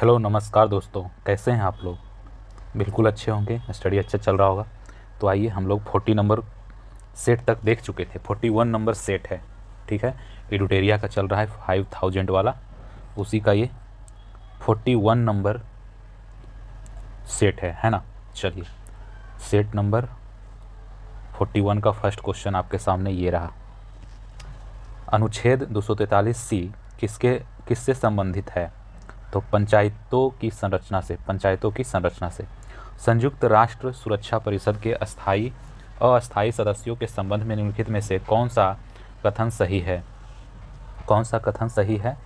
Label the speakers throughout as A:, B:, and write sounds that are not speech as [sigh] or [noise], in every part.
A: Hello नमस्कार दोस्तों कैसे हैं आप लोग बिल्कुल अच्छे होंगे स्टडी अच्छा चल रहा होगा तो आइए हम लोग फोर्टी नंबर सेट तक देख चुके थे फोर्टी वन नंबर सेट है ठीक है एडुटेरिया का चल रहा है फाइव थाउजेंड वाला उसी का ये फोर्टी वन नंबर सेट है है ना चलिए सेट नंबर फोर्टी वन का फर्स्ट क्वेश्चन आपके सामने ये रहा अनुच्छेद दो सौ सी किसके किससे संबंधित है तो पंचायतों की संरचना से पंचायतों की संरचना से संयुक्त राष्ट्र सुरक्षा परिषद के अस्थाई अस्थायी सदस्यों के संबंध में निम्नलिखित में से कौन सा कथन सही है कौन सा कथन सही है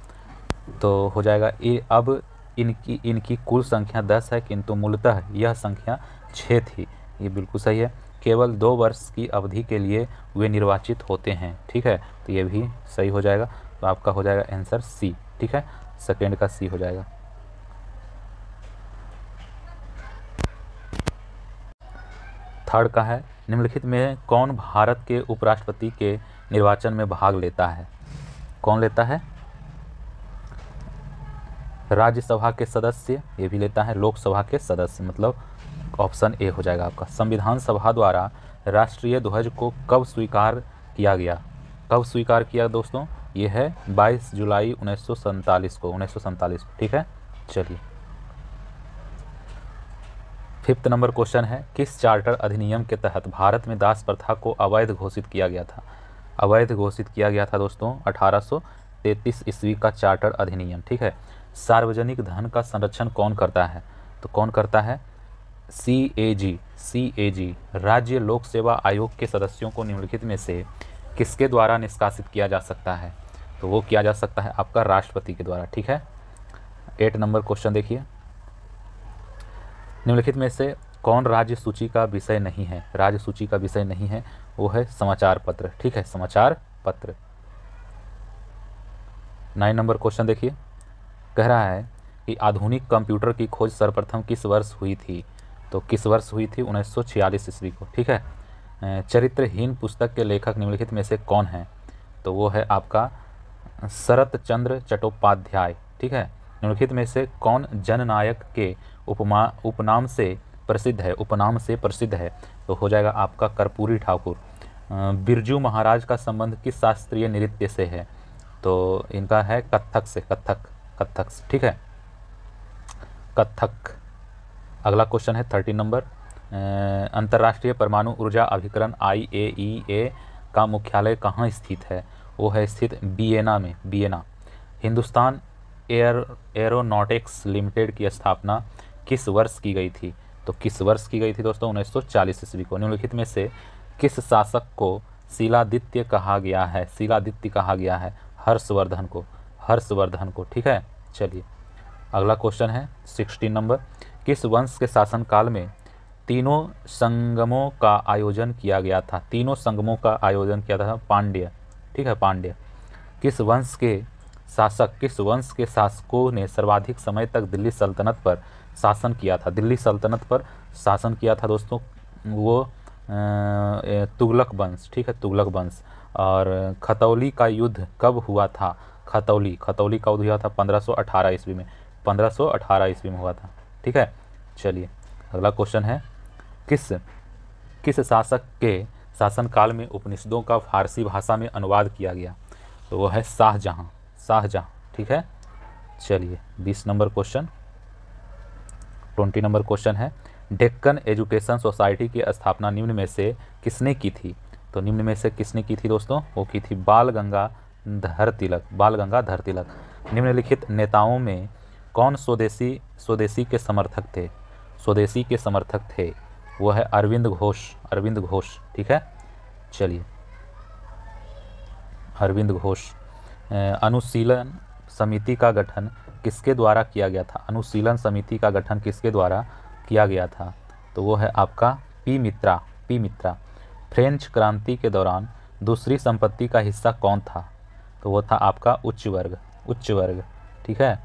A: तो हो जाएगा ये अब इनकी इनकी कुल संख्या दस है किंतु मूलतः यह संख्या छः थी ये बिल्कुल सही है केवल दो वर्ष की अवधि के लिए वे निर्वाचित होते हैं ठीक है तो ये भी सही हो जाएगा तो आपका हो जाएगा आंसर सी ठीक है सेकेंड का सी हो जाएगा थर्ड का है निम्नलिखित में कौन भारत के उपराष्ट्रपति के निर्वाचन में भाग लेता है कौन लेता है राज्यसभा के सदस्य ये भी लेता है लोकसभा के सदस्य मतलब ऑप्शन ए हो जाएगा आपका संविधान सभा द्वारा राष्ट्रीय ध्वज को कब स्वीकार किया गया कब स्वीकार किया दोस्तों ये है 22 जुलाई उन्नीस को उन्नीस को ठीक है चलिए फिफ्थ नंबर क्वेश्चन है किस चार्टर अधिनियम के तहत भारत में दास प्रथा को अवैध घोषित किया गया था अवैध घोषित किया गया था दोस्तों 1833 ईस्वी का चार्टर अधिनियम ठीक है सार्वजनिक धन का संरक्षण कौन करता है तो कौन करता है सी ए जी सी ए जी राज्य लोक सेवा आयोग के सदस्यों को निम्नलिखित में से किसके द्वारा निष्कासित किया जा सकता है तो वो किया जा सकता है आपका राष्ट्रपति के द्वारा ठीक है एट नंबर क्वेश्चन देखिए निम्नलिखित में से कौन राज्य सूची का विषय नहीं है राज्य सूची का विषय नहीं है वो है समाचार पत्र ठीक है समाचार पत्र नाइन नंबर क्वेश्चन देखिए कह रहा है कि आधुनिक कंप्यूटर की खोज सर्वप्रथम किस वर्ष हुई थी तो किस वर्ष हुई थी उन्नीस ईस्वी को ठीक है चरित्रहीन पुस्तक के लेखक निम्नलिखित में से कौन है तो वो है आपका शरत चंद्र चट्टोपाध्याय ठीक है निम्नलिखित में से कौन जननायक के उपमा उपनाम से प्रसिद्ध है उपनाम से प्रसिद्ध है तो हो जाएगा आपका कर्पूरी ठाकुर बिरजू महाराज का संबंध किस शास्त्रीय नृत्य से है तो इनका है कथक से कथक कथक ठीक है कथक अगला क्वेश्चन है थर्टी नंबर अंतर्राष्ट्रीय परमाणु ऊर्जा अभिकरण आई ए ई ए का मुख्यालय कहाँ स्थित है वो है स्थित बियना में बियना हिंदुस्तान एयर एरोनॉटिक्स लिमिटेड की स्थापना किस वर्ष की गई थी तो किस वर्ष की गई थी दोस्तों उन्नीस सौ चालीस ईस्वी को निम्नलिखित में से किस शासक को शिलादित्य कहा गया है शिलादित्य कहा गया है हर्षवर्धन को हर्षवर्धन को ठीक है चलिए अगला क्वेश्चन है सिक्सटीन नंबर किस वंश के शासनकाल में तीनों संगमों का आयोजन किया गया था तीनों संगमों का आयोजन किया था पांड्य ठीक है पांड्य किस वंश के शासक किस वंश के शासकों ने सर्वाधिक समय तक दिल्ली सल्तनत पर शासन किया था दिल्ली सल्तनत पर शासन किया था दोस्तों वो तुगलक वंश ठीक है तुगलक वंश और खतौली का युद्ध कब हुआ था खतौली खतौली का युद्ध हुआ था 1518 ईस्वी में 1518 ईस्वी में हुआ था ठीक है चलिए अगला क्वेश्चन है किस किस शासक के शासनकाल में उपनिषदों का फारसी भाषा में अनुवाद किया गया तो वह है शाहजहाँ शाहजहाँ ठीक है चलिए बीस number question twenty number question है डेक्कन एजुकेशन सोसाइटी की स्थापना निम्न में से किसने की थी तो निम्न में से किसने की थी दोस्तों वो की थी बाल गंगा धर तिलक बाल गंगा धर तिलक निम्नलिखित नेताओं में कौन स्वदेशी स्वदेशी के समर्थक थे स्वदेशी के समर्थक थे वो है अरविंद घोष अरविंद घोष ठीक है चलिए अरविंद घोष अनुशीलन समिति का गठन किसके द्वारा किया गया था अनुशीलन समिति का गठन किसके द्वारा किया गया था तो वो है आपका P Mitra P Mitra French क्रांति के दौरान दूसरी संपत्ति का हिस्सा कौन था तो वो था आपका उच्च वर्ग उच्च वर्ग ठीक है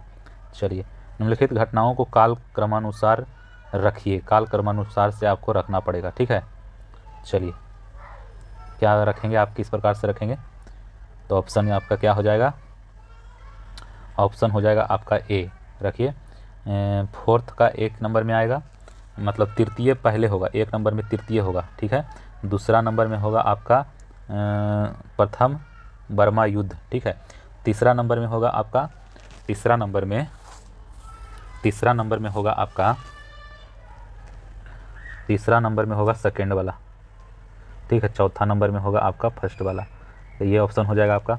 A: चलिए निम्नलिखित घटनाओं को काल क्रमानुसार रखिए काल कर्मानुसार से आपको रखना पड़ेगा ठीक है चलिए क्या रखेंगे आप किस प्रकार से रखेंगे तो ऑप्शन आपका क्या हो जाएगा ऑप्शन हो जाएगा आपका ए रखिए फोर्थ का एक नंबर में आएगा मतलब तृतीय पहले होगा एक नंबर में तृतीय होगा ठीक है दूसरा नंबर में होगा आपका प्रथम बर्मा युद्ध ठीक है तीसरा नंबर में होगा आपका तीसरा नंबर में तीसरा नंबर में होगा आपका तीसरा नंबर में होगा सेकेंड वाला ठीक है चौथा नंबर में होगा आपका फर्स्ट वाला तो ये ऑप्शन हो जाएगा आपका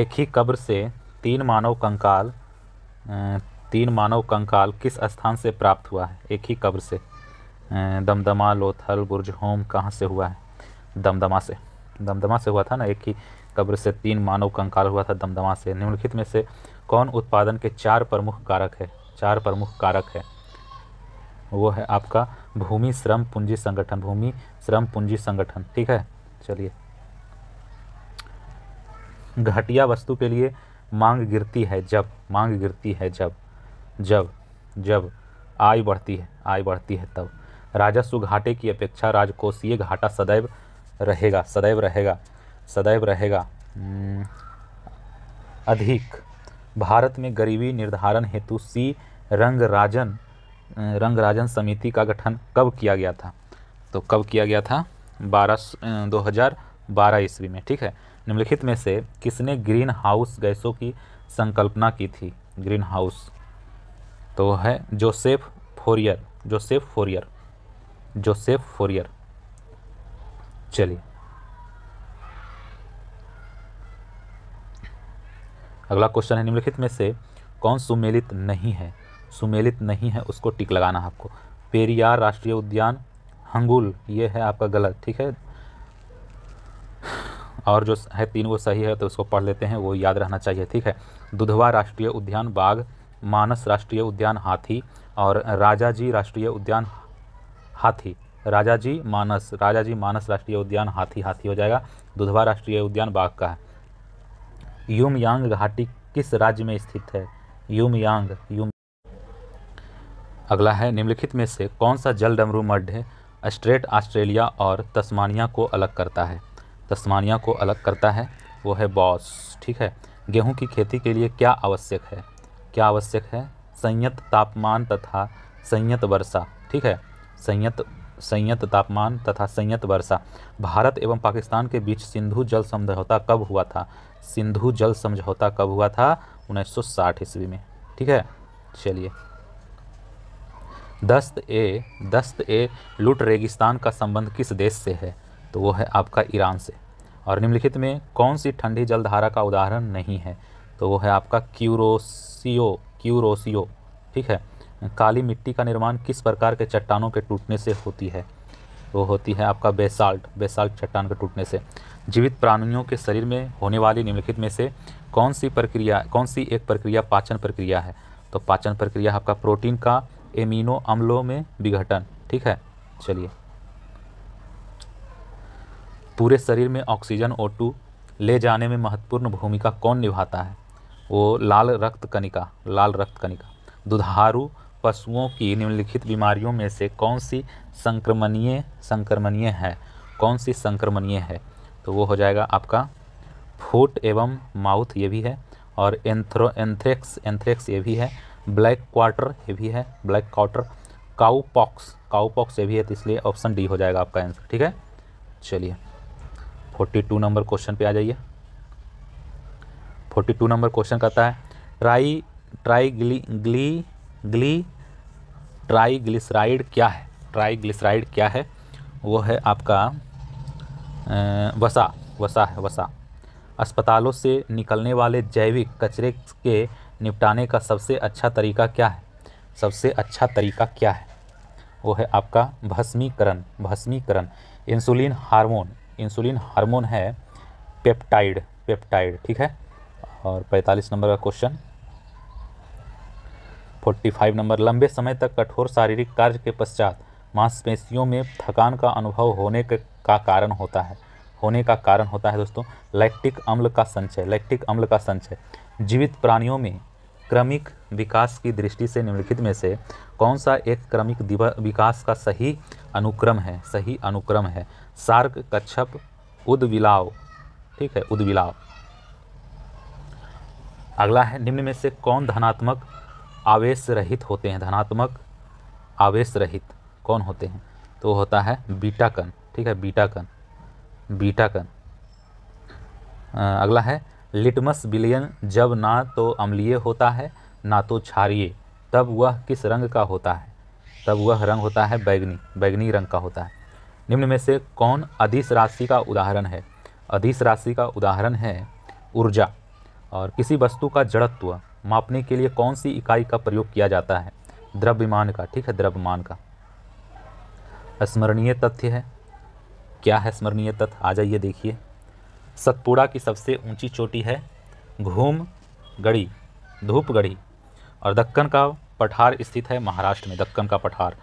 A: एक ही कब्र से तीन मानव कंकाल तीन मानव कंकाल किस स्थान से प्राप्त हुआ है एक ही कब्र से दमदमा लोथल होम कहाँ से हुआ है दमदमा से दमदमा से हुआ था ना एक ही कब्र से तीन मानव कंकाल हुआ था दमदमा से निम्नलिखित में से कौन उत्पादन के चार प्रमुख कारक है चार प्रमुख कारक है वो है आपका भूमि श्रम पूंजी संगठन भूमि श्रम पूंजी संगठन ठीक है चलिए घटिया वस्तु के लिए मांग गिरती है जब मांग गिरती है जब जब जब आय बढ़ती है आय बढ़ती है तब राजस्व घाटे की अपेक्षा राजकोषीय घाटा सदैव रहेगा सदैव रहेगा सदैव रहेगा हम्म, अधिक भारत में गरीबी निर्धारण हेतु सी रंगराजन रंगराजन समिति का गठन कब किया गया था तो कब किया गया था बारह दो हज़ार बारह ईस्वी में ठीक है निम्नलिखित में से किसने ग्रीन हाउस गैसों की संकल्पना की थी ग्रीन हाउस तो है Joseph Fourier Joseph Fourier Joseph Fourier चलिए अगला क्वेश्चन है निम्नलिखित में से कौन सुमेलित नहीं है सुमेलित नहीं है उसको टिक लगाना है आपको पेरियार राष्ट्रीय उद्यान हंगुल ये है आपका गलत ठीक है और जो है तीन वो सही है तो उसको पढ़ लेते हैं वो याद रहना चाहिए ठीक है दुधवा राष्ट्रीय उद्यान बाघ मानस राष्ट्रीय उद्यान हाथी और राजा जी राष्ट्रीय उद्यान हाथी राजा जी मानस राजा जी मानस राष्ट्रीय उद्यान हाथी हाथी हो जाएगा दुधवा राष्ट्रीय उद्यान बाघ का है यूम घाटी किस राज्य में स्थित है यूम यांग यूम अगला है निम्नलिखित में से कौन सा जल डमरू मध्य स्ट्रेट ऑस्ट्रेलिया और तस्मानिया को अलग करता है तस्मानिया को अलग करता है वो है बॉस ठीक है गेहूं की खेती के लिए क्या आवश्यक है क्या आवश्यक है संयत तापमान तथा संयत वर्षा ठीक है संयत संयत तापमान तथा संयत वर्षा भारत एवं पाकिस्तान के बीच सिंधु जल समझौता कब हुआ था सिंधु जल समझौता कब हुआ था 1960 ईस्वी में ठीक है चलिए दस्त ए दस्त ए लुट रेगिस्तान का संबंध किस देश से है तो वो है आपका ईरान से और निम्नलिखित में कौन सी ठंडी जलधारा का उदाहरण नहीं है तो वो है आपका क्यूरोसियो क्यूरोसियो ठीक है काली मिट्टी का निर्माण किस प्रकार के चट्टानों के टूटने से होती है वो होती है आपका बेसाल्ट बेसाल्ट चट्टान के टूटने से जीवित प्राणियों के शरीर में होने वाली निम्नलिखित में से कौन सी प्रक्रिया कौन सी एक प्रक्रिया पाचन प्रक्रिया है तो पाचन प्रक्रिया आपका प्रोटीन का एमिनो अम्लों में विघटन ठीक है चलिए पूरे शरीर में ऑक्सीजन ओ टू ले जाने में महत्वपूर्ण भूमिका कौन निभाता है वो लाल रक्त कणिका लाल रक्त कणिका दुधारू पशुओं की निम्नलिखित बीमारियों में से कौन सी संक्रमणीय संक्रमणीय है कौन सी संक्रमणीय है तो वो हो जाएगा आपका फूट एवं माउथ ये भी है और एंथ्रो एंथ्रेक्स एंथ्रेक्स ये भी है ब्लैक क्वार्टर ये भी है black quarter cowpox pox pox ये भी है तो इसलिए ऑप्शन डी हो जाएगा आपका आंसर ठीक है चलिए फोर्टी टू नंबर क्वेश्चन पे आ जाइए फोर्टी टू नंबर क्वेश्चन कहता है tri tri gly gly gly triglyceride क्या है ट्राई ग्लिसराइड क्या है वो है आपका वसा वसा है वसा अस्पतालों से निकलने वाले जैविक कचरे के निपटाने का सबसे अच्छा तरीका क्या है सबसे अच्छा तरीका क्या है वो है आपका भस्मीकरण भस्मीकरण इंसुलिन हार्मोन इंसुलिन हार्मोन है पेप्टाइड पेप्टाइड ठीक है और 45 नंबर का क्वेश्चन 45 नंबर लंबे समय तक कठोर शारीरिक कार्य के पश्चात मांसपेशियों में थकान का अनुभव होने का कारण होता है होने का कारण होता है दोस्तों लैक्टिक अम्ल का संचय लैक्टिक अम्ल का संचय जीवित प्राणियों में क्रमिक विकास की दृष्टि से निम्नलिखित में से कौन सा एक क्रमिक विकास का सही अनुक्रम है सही अनुक्रम है सार्क कच्छप उदविलाव ठीक है उदविलाव अगला है निम्न में से कौन धनात्मक आवेश रहित होते हैं धनात्मक आवेश रहित कौन होते हैं तो होता है बीटाकन ठीक है बीटाकन बीटाकन अगला है लिटमस बिलियन जब ना तो अम्लीय होता है ना तो क्षारिय तब वह किस रंग का होता है तब वह रंग होता है बैगनी बैगनी रंग का होता है निम्न में से कौन अधिस राशि का उदाहरण है अधिस राशि का उदाहरण है ऊर्जा और किसी वस्तु का जड़त्व मापने के लिए कौन सी इकाई का प्रयोग किया जाता है द्रव्यमान का ठीक है द्रव्यमान का स्मरणीय तथ्य है क्या है स्मरणीय तथ्य आ जाइए देखिए सतपुड़ा की सबसे ऊंची चोटी है घूम गढ़ी धूपगढ़ी और दक्कन का पठार स्थित है महाराष्ट्र में दक्कन का पठार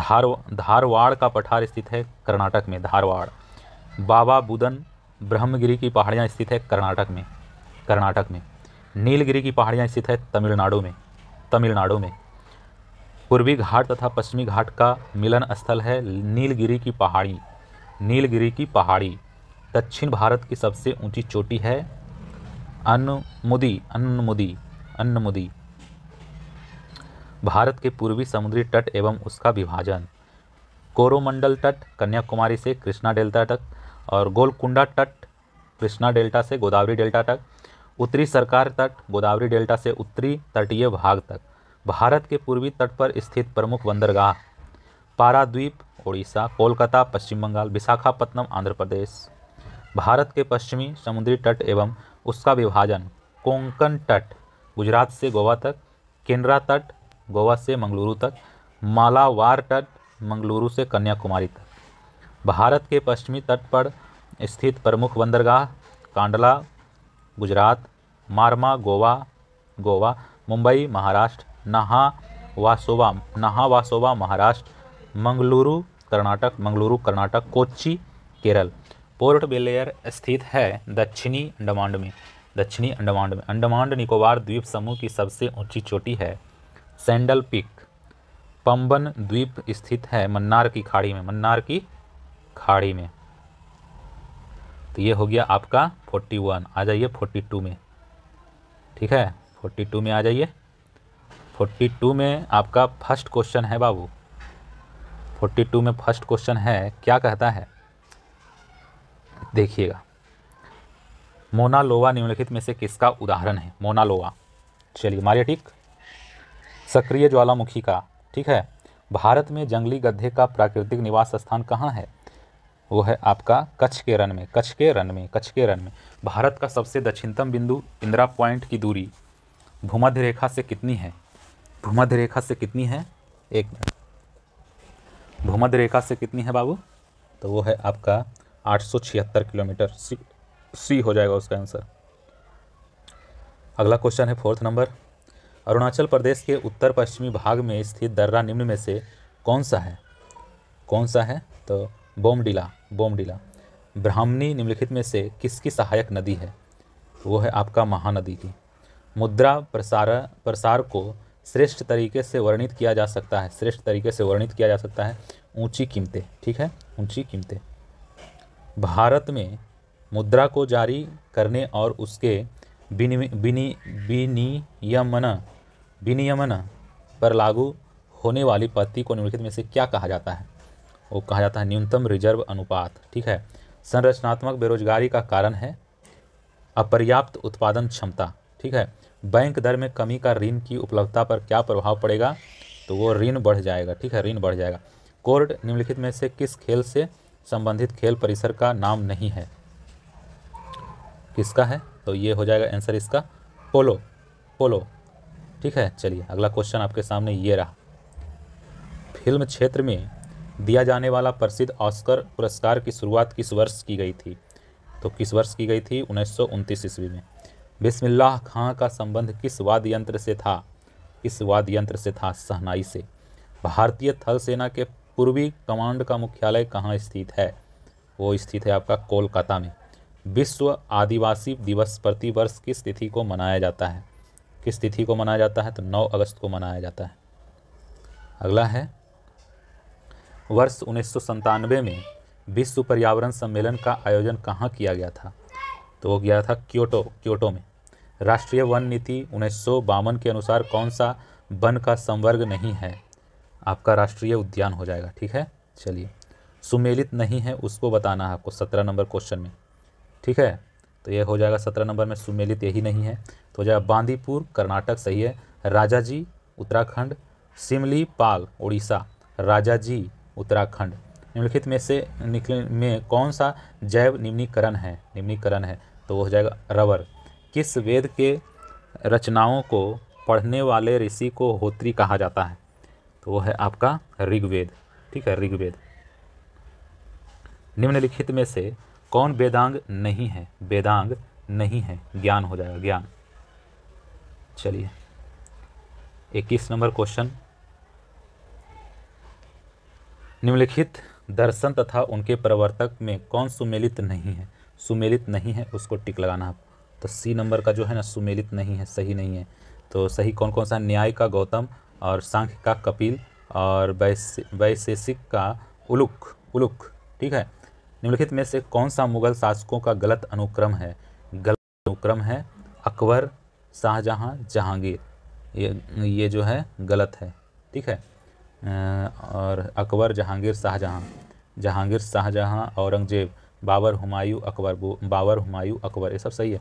A: धार धारवाड़ का पठार स्थित है कर्नाटक में धारवाड़ बाबा बुदन ब्रह्मगिरी की पहाड़ियाँ स्थित है कर्नाटक में कर्नाटक में नीलगिरी की पहाड़ियाँ स्थित है तमिलनाडु में तमिलनाडु में पूर्वी घाट तथा पश्चिमी घाट का मिलन स्थल है नीलगिरी की पहाड़ी नीलगिरी की पहाड़ी दक्षिण भारत की सबसे ऊंची चोटी है अन्नमुदी अन्नमुदी अन्नमुदी भारत के पूर्वी समुद्री तट एवं उसका विभाजन कोरोमंडल तट कन्याकुमारी से कृष्णा डेल्टा तक और गोलकुंडा तट कृष्णा डेल्टा से गोदावरी डेल्टा तक उत्तरी सरकार तट गोदावरी डेल्टा से उत्तरी तटीय भाग तक भारत के पूर्वी तट पर स्थित प्रमुख बंदरगाह द्वीप ओडिशा कोलकाता पश्चिम बंगाल विशाखापट्टनम आंध्र प्रदेश भारत के पश्चिमी समुद्री तट एवं उसका विभाजन कोंकण तट गुजरात से गोवा तक केनरा तट गोवा से मंगलुरु तक मालावार तट मंगलुरु से कन्याकुमारी तक भारत के पश्चिमी तट पर स्थित प्रमुख बंदरगाह कांडला गुजरात मारमा गोवा गोवा मुंबई महाराष्ट्र नहा वासोवा नहा वासोवा महाराष्ट्र मंगलुरु कर्नाटक मंगलुरु कर्नाटक कोच्चि केरल पोर्ट ब्लेयर स्थित है दक्षिणी अंडमांड में दक्षिणी अंडमांड में अंडमांड निकोबार द्वीप समूह की सबसे ऊंची चोटी है सैंडल पिक पंबन द्वीप स्थित है मन्नार की खाड़ी में मन्नार की खाड़ी में तो ये हो गया आपका फोर्टी वन आ जाइए फोर्टी टू में ठीक है फोर्टी टू में आ जाइए फोर्टी टू में आपका फर्स्ट क्वेश्चन है बाबू फोर्टी टू में फर्स्ट क्वेश्चन है क्या कहता है देखिएगा मोनालोवा निम्नलिखित में से किसका उदाहरण है मोनालोवा चलिए मारिया ठीक सक्रिय ज्वालामुखी का ठीक है भारत में जंगली गड्ढे का प्राकृतिक निवास स्थान कहाँ है वो है आपका कच्छ के रन में कच्छ के रन में कच्छ के रन में भारत का सबसे दक्षिणतम बिंदु इंदिरा पॉइंट की दूरी भूमध्य रेखा से कितनी है भूमध्य रेखा से कितनी है एक मिनट भूमध्य रेखा से कितनी है बाबू तो वो है आपका 876 किलोमीटर सी सी हो जाएगा उसका आंसर अगला क्वेश्चन है फोर्थ नंबर अरुणाचल प्रदेश के उत्तर पश्चिमी भाग में स्थित दर्रा निम्न में से कौन सा है कौन सा है तो बोमडिला बोमडिला ब्राह्मणी निम्नलिखित में से किसकी सहायक नदी है वो है आपका महानदी की मुद्रा प्रसार प्रसार को श्रेष्ठ तरीके से वर्णित किया जा सकता है श्रेष्ठ तरीके से वर्णित किया जा सकता है ऊंची कीमतें ठीक है ऊंची कीमतें भारत में मुद्रा को जारी करने और उसके विनियमन विनियमन पर लागू होने वाली पद्धति को निम्नलिखित में से क्या कहा जाता है वो कहा जाता है न्यूनतम रिजर्व अनुपात ठीक है संरचनात्मक बेरोजगारी का कारण है अपर्याप्त उत्पादन क्षमता ठीक है बैंक दर में कमी का ऋण की उपलब्धता पर क्या प्रभाव पड़ेगा तो वो ऋण बढ़ जाएगा ठीक है ऋण बढ़ जाएगा कोर्ट निम्नलिखित में से किस खेल से संबंधित खेल परिसर का नाम नहीं है किसका है तो ये हो जाएगा आंसर इसका पोलो पोलो ठीक है चलिए अगला क्वेश्चन आपके सामने ये रहा फिल्म क्षेत्र में दिया जाने वाला प्रसिद्ध ऑस्कर पुरस्कार की शुरुआत किस वर्ष की गई थी तो किस वर्ष की गई थी उन्नीस ईस्वी में बिस्मिल्लाह खां का संबंध किस वाद्य यंत्र से था किस वाद्य यंत्र से था सहनाई से भारतीय थल सेना के पूर्वी कमांड का मुख्यालय कहाँ स्थित है वो स्थित है आपका कोलकाता में विश्व आदिवासी दिवस प्रति वर्ष किस तिथि को मनाया जाता है किस तिथि को मनाया जाता है तो 9 अगस्त को मनाया जाता है अगला है वर्ष उन्नीस में विश्व पर्यावरण सम्मेलन का आयोजन कहाँ किया गया था तो वो गया था क्योटो क्योटो में राष्ट्रीय वन नीति उन्नीस के अनुसार कौन सा वन का संवर्ग नहीं है आपका राष्ट्रीय उद्यान हो जाएगा ठीक है चलिए सुमेलित नहीं है उसको बताना है आपको सत्रह नंबर क्वेश्चन में ठीक है तो यह हो जाएगा सत्रह नंबर में सुमेलित यही नहीं है तो हो जाएगा बांदीपुर कर्नाटक सही है राजा जी उत्तराखंड सिमली पाल उड़ीसा राजा जी उत्तराखंड निम्नलिखित में से निकले में कौन सा जैव निम्नीकरण है निम्नीकरण है तो वो हो जाएगा रबर किस वेद के रचनाओं को पढ़ने वाले ऋषि को होत्री कहा जाता है तो वो है आपका ऋग्वेद ठीक है ऋग्वेद निम्नलिखित में से कौन वेदांग नहीं है वेदांग नहीं है ज्ञान हो जाएगा ज्ञान चलिए इक्कीस नंबर क्वेश्चन निम्नलिखित दर्शन तथा उनके प्रवर्तक में कौन सुमेलित नहीं है सुमेलित नहीं है उसको टिक लगाना आप तो सी नंबर का जो है ना सुमेलित नहीं है सही नहीं है तो सही कौन कौन सा न्याय का गौतम और सांख्य का कपिल और वैशेषिक का उलुक उलुक ठीक है निम्नलिखित में से कौन सा मुगल शासकों का गलत अनुक्रम है गलत अनुक्रम है अकबर शाहजहाँ जहांगीर ये ये जो है गलत है ठीक है और अकबर जहांगीर शाहजहाँ जहांगीर शाहजहाँ औरंगजेब बाबर हुमायूं अकबर बाबर हुमायूं अकबर ये सब सही है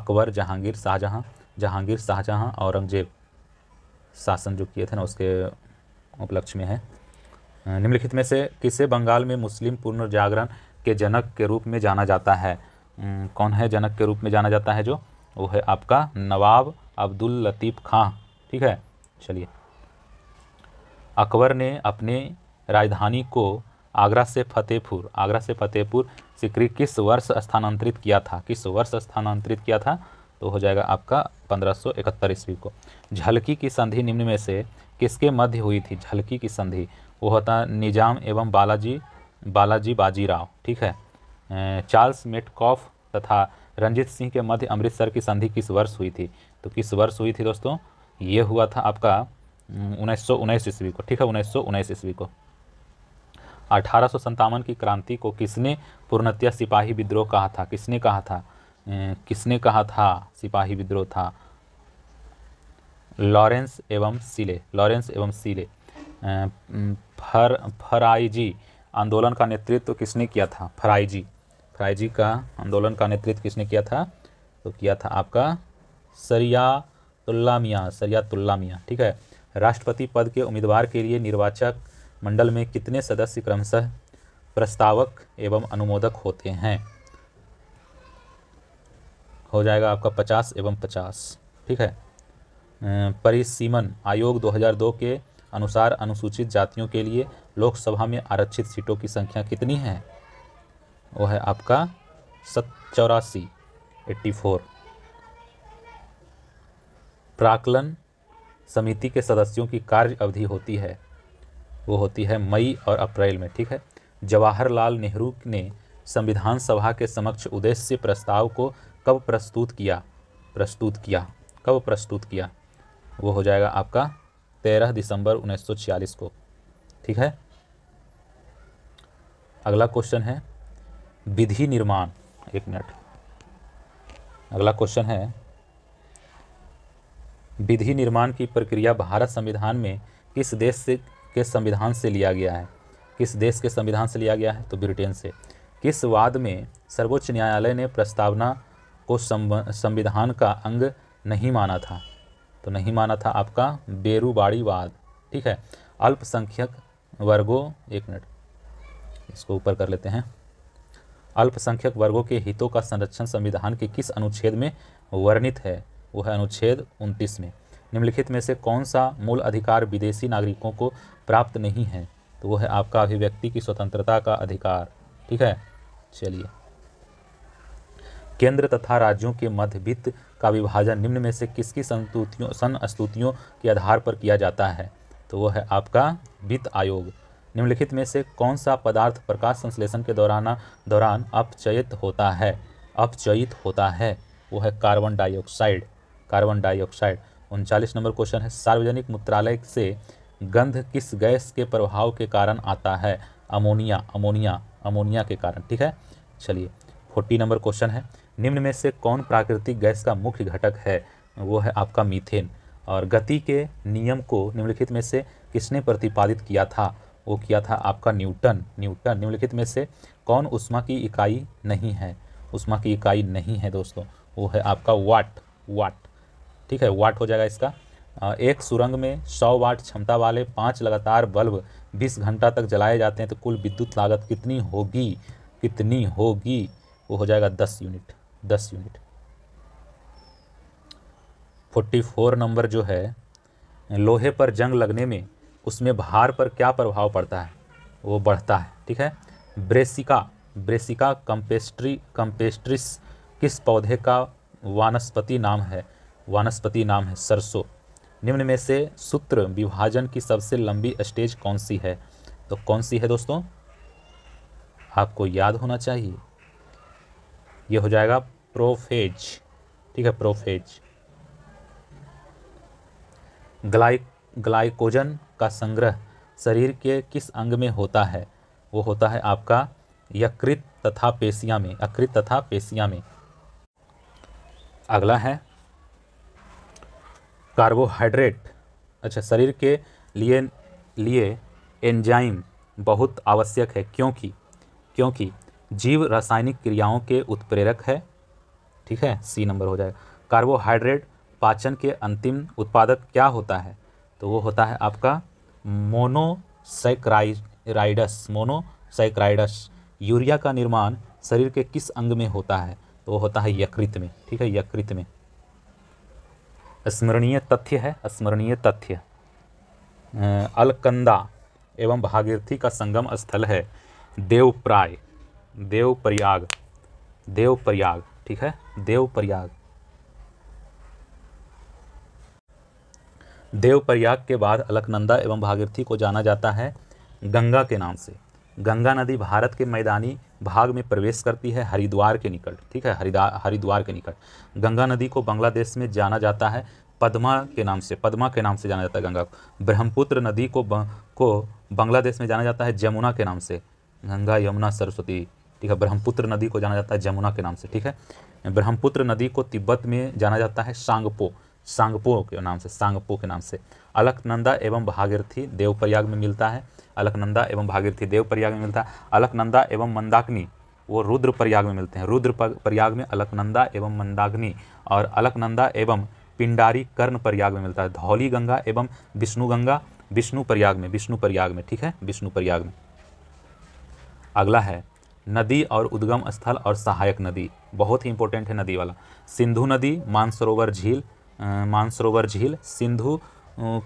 A: अकबर जहांगीर शाहजहाँ जहांगीर शाहजहाँ औरंगजेब शासन जो किए थे ना उसके उपलक्ष्य में है निम्नलिखित में से किसे बंगाल में मुस्लिम पुनर्जागरण के जनक के रूप में जाना जाता है कौन है जनक के रूप में जाना जाता है जो वो है आपका नवाब अब्दुल लतीफ़ खां ठीक है चलिए अकबर ने अपने राजधानी को आगरा से फतेहपुर आगरा से फतेहपुर सिकरी किस वर्ष स्थानांतरित किया था किस वर्ष स्थानांतरित किया था तो हो जाएगा आपका पंद्रह सौ इकहत्तर ईस्वी को झलकी की संधि निम्न में से किसके मध्य हुई थी झलकी की संधि वो होता निजाम एवं बालाजी बालाजी बाजीराव ठीक है चार्ल्स मेटकॉफ तथा रंजीत सिंह के मध्य अमृतसर की संधि किस वर्ष हुई थी तो किस वर्ष हुई थी दोस्तों ये हुआ था आपका उन्नीस सौ उन्नीस ईस्वी को ठीक है उन्नीस सौ उन्नीस ईस्वी को अठारह की क्रांति को किसने पूर्णतया सिपाही विद्रोह कहा था किसने कहा था किसने कहा था सिपाही विद्रोह था लॉरेंस एवं सिले लॉरेंस एवं सिले फर फराइजी आंदोलन का नेतृत्व तो किसने किया था फराइजी फराइजी का आंदोलन का नेतृत्व किसने किया था तो किया था आपका सरियातुल्ला मियाँ तुल्ला मियाँ ठीक है राष्ट्रपति पद के उम्मीदवार के लिए निर्वाचक मंडल में कितने सदस्य क्रमशः प्रस्तावक एवं अनुमोदक होते हैं हो जाएगा आपका पचास एवं पचास ठीक है परिसीमन आयोग 2002 के अनुसार अनुसूचित जातियों के लिए लोकसभा में आरक्षित सीटों की संख्या कितनी है वो है आपका सत चौरासी एट्टी फोर प्राकलन समिति के सदस्यों की कार्य अवधि होती है वो होती है मई और अप्रैल में ठीक है जवाहरलाल नेहरू ने संविधान सभा के समक्ष उद्देश्य प्रस्ताव को कब प्रस्तुत किया प्रस्तुत किया कब प्रस्तुत किया वो हो जाएगा आपका तेरह दिसंबर उन्नीस को ठीक है अगला क्वेश्चन है विधि निर्माण एक मिनट अगला क्वेश्चन है विधि निर्माण की प्रक्रिया भारत संविधान में किस देश से के संविधान से लिया गया है किस देश के संविधान से लिया गया है तो ब्रिटेन से किस वाद में सर्वोच्च न्यायालय ने प्रस्तावना को संविधान का अंग नहीं माना था तो नहीं माना था आपका बेरुबाड़ीवाद ठीक है अल्पसंख्यक वर्गों एक मिनट इसको ऊपर कर लेते हैं अल्पसंख्यक वर्गों के हितों का संरक्षण संविधान के किस अनुच्छेद में वर्णित है वह है अनुच्छेद उनतीस में निम्नलिखित में से कौन सा मूल अधिकार विदेशी नागरिकों को प्राप्त नहीं है तो वह है आपका अभिव्यक्ति की स्वतंत्रता का अधिकार ठीक है चलिए केंद्र तथा राज्यों के मध्य वित्त का विभाजन निम्न में से किसकी संस्तुतियों संस्तुतियों के आधार पर किया जाता है तो वह है आपका वित्त आयोग निम्नलिखित में से कौन सा पदार्थ प्रकाश संश्लेषण के दौरान दौरान अपचयित होता है अपचयित होता है वो है कार्बन डाइऑक्साइड कार्बन डाइऑक्साइड उनचालीस नंबर क्वेश्चन है सार्वजनिक मूत्रालय से गंध किस गैस के प्रभाव के कारण आता है अमोनिया अमोनिया अमोनिया के कारण ठीक है चलिए फोर्टी नंबर क्वेश्चन है निम्न में से कौन प्राकृतिक गैस का मुख्य घटक है वो है आपका मीथेन और गति के नियम को निम्नलिखित में से किसने प्रतिपादित किया था वो किया था आपका न्यूटन न्यूटन निम्नलिखित में से कौन उष्मा की इकाई नहीं है उष्मा की इकाई नहीं है दोस्तों वो है आपका वाट वाट ठीक है वाट हो जाएगा इसका एक सुरंग में सौ वाट क्षमता वाले पाँच लगातार बल्ब बीस घंटा तक जलाए जाते हैं तो कुल विद्युत लागत कितनी होगी कितनी होगी वो हो जाएगा दस यूनिट दस यूनिट फोर्टी फोर नंबर जो है लोहे पर जंग लगने में उसमें भार पर क्या प्रभाव पड़ता है वो बढ़ता है ठीक है ब्रेसिका ब्रेसिका कंपेस्ट्री कंपेस्ट्रिस किस पौधे का वानस्पति नाम है वानस्पति नाम है सरसों निम्न में से सूत्र विभाजन की सबसे लंबी स्टेज कौन सी है तो कौन सी है दोस्तों आपको याद होना चाहिए यह हो जाएगा प्रोफेज ठीक है प्रोफेज ग्लाइ ग्लाइकोजन का संग्रह शरीर के किस अंग में होता है वो होता है आपका यकृत तथा पेशिया में अकृत तथा पेशिया में अगला है कार्बोहाइड्रेट अच्छा शरीर के लिए लिए एंजाइम बहुत आवश्यक है क्योंकि क्योंकि जीव रासायनिक क्रियाओं के उत्प्रेरक है ठीक है सी नंबर हो जाएगा कार्बोहाइड्रेट पाचन के अंतिम उत्पादक क्या होता है तो वो होता है आपका मोनोसाइक्राइराइडस मोनोसाइक्राइडस यूरिया का निर्माण शरीर के किस अंग में होता है तो वो होता है यकृत में ठीक है यकृत में स्मरणीय तथ्य है स्मरणीय तथ्य अलकंदा एवं भागीरथी का संगम स्थल है देवप्राय देवप्रयाग देवप्रयाग ठीक है देवप्रयाग देवप्रयाग के बाद अलकनंदा एवं भागीरथी को जाना जाता है गंगा के नाम से गंगा नदी भारत के मैदानी भाग में प्रवेश करती है हरिद्वार के निकट ठीक है हरिदा हरिद्वार के निकट गंगा नदी को बांग्लादेश में जाना जाता है पद्मा के नाम से पद्मा के नाम से जाना जाता है गंगा को ब्रह्मपुत्र नदी को को बांग्लादेश में जाना जाता है जमुना के नाम से गंगा यमुना सरस्वती ठीक है ब्रह्मपुत्र नदी को जाना जाता है जमुना के नाम से ठीक है ब्रह्मपुत्र नदी को तिब्बत में जाना जाता है सांगपो सांगपो के नाम से सांगपो के नाम से अलकनंदा एवं भागीरथी देवप्रयाग में मिलता है अलकनंदा एवं भागीरथी देवप्रयाग में मिलता है अलकनंदा एवं मंदाकिनी वो रुद्र प्रयाग में मिलते हैं रुद्र प्रयाग में अलकनंदा एवं मंदाग्नि और अलकनंदा एवं पिंडारी कर्ण प्रयाग में मिलता है धौली गंगा एवं विष्णु गंगा विष्णु प्रयाग में विष्णु प्रयाग में ठीक है विष्णु प्रयाग में अगला है नदी और उद्गम स्थल और सहायक नदी बहुत ही इंपॉर्टेंट है नदी वाला सिंधु नदी मानसरोवर झील मानसरोवर झील सिंधु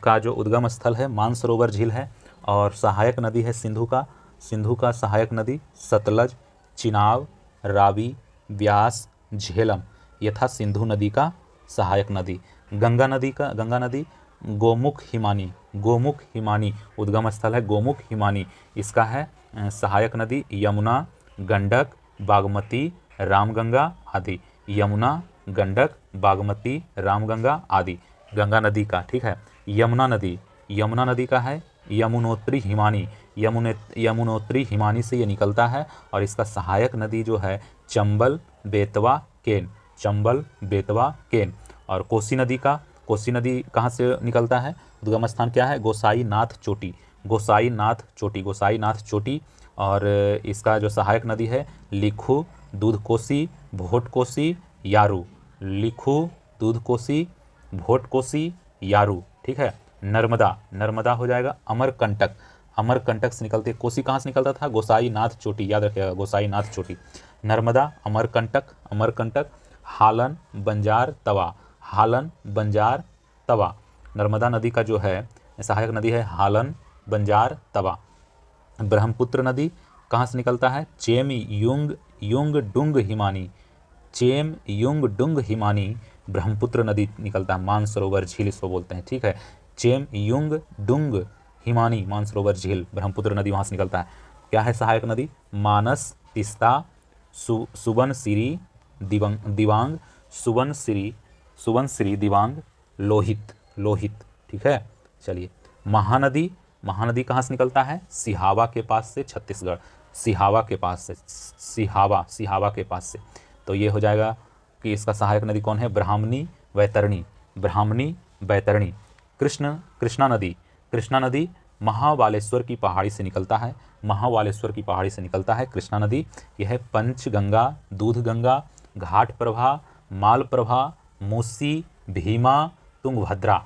A: का जो उद्गम स्थल है मानसरोवर झील है और सहायक नदी है सिंधु का सिंधु का सहायक नदी सतलज चिनाव रावी व्यास झेलम यथा सिंधु नदी का सहायक नदी गंगा नदी का गंगा नदी गोमुख हिमानी गोमुख हिमानी उद्गम स्थल है गोमुख हिमानी इसका है सहायक नदी यमुना गंडक बागमती रामगंगा आदि यमुना गंडक बागमती रामगंगा आदि गंगा नदी का ठीक है यमुना नदी यमुना नदी का है यमुनोत्री हिमानी यमुने यमुनोत्री हिमानी से ये निकलता है और इसका सहायक नदी जो है चंबल बेतवा केन चंबल बेतवा केन और कोसी नदी का कोसी नदी कहाँ से निकलता है उद्गम स्थान क्या है गोसाई नाथ चोटी गोसाई नाथ चोटी गोसाई नाथ चोटी और इसका जो सहायक नदी है लिखु दूध कोसी भोट कोसी यारू लिखु दूध कोसी भोट कोसी यारू ठीक है नर्मदा नर्मदा हो जाएगा अमरकंटक अमरकंटक से निकलते कोसी कहाँ से निकलता था गोसाई नाथ चोटी याद रखिएगा गोसाई नाथ चोटी नर्मदा अमरकंटक अमरकंटक हालन बंजार तवा हालन बंजार तवा नर्मदा नदी का जो है सहायक नदी है हालन बंजार तवा ब्रह्मपुत्र नदी कहाँ से निकलता है चेम युंग युंग डुंग हिमानी चेम युंग डुंग हिमानी ब्रह्मपुत्र नदी निकलता है मानसरोवर झील इसको बोलते हैं ठीक है चेम युंग डुंग हिमानी मानसरोवर झील ब्रह्मपुत्र नदी वहाँ से निकलता है क्या है सहायक नदी मानस तिस्ता सु सुबन दिवंग दिवांग सुबन श्री सुबन श्री दिवांग लोहित लोहित ठीक है चलिए महानदी महानदी कहाँ से निकलता है सिहावा के पास से छत्तीसगढ़ सिहावा के पास से सिहावा सिहावा के पास से तो ये हो जाएगा कि इसका सहायक नदी कौन है ब्राह्मणी वैतरणी ब्राह्मणी वैतरणी कृष्ण कृष्णा नदी कृष्णा नदी महावालेश्वर की पहाड़ी से निकलता है महावालेश्वर की पहाड़ी से निकलता है कृष्णा नदी यह है पंचगंगा दूध गंगा घाट प्रभा माल प्रभा मूसी भीमा तुंगभद्रा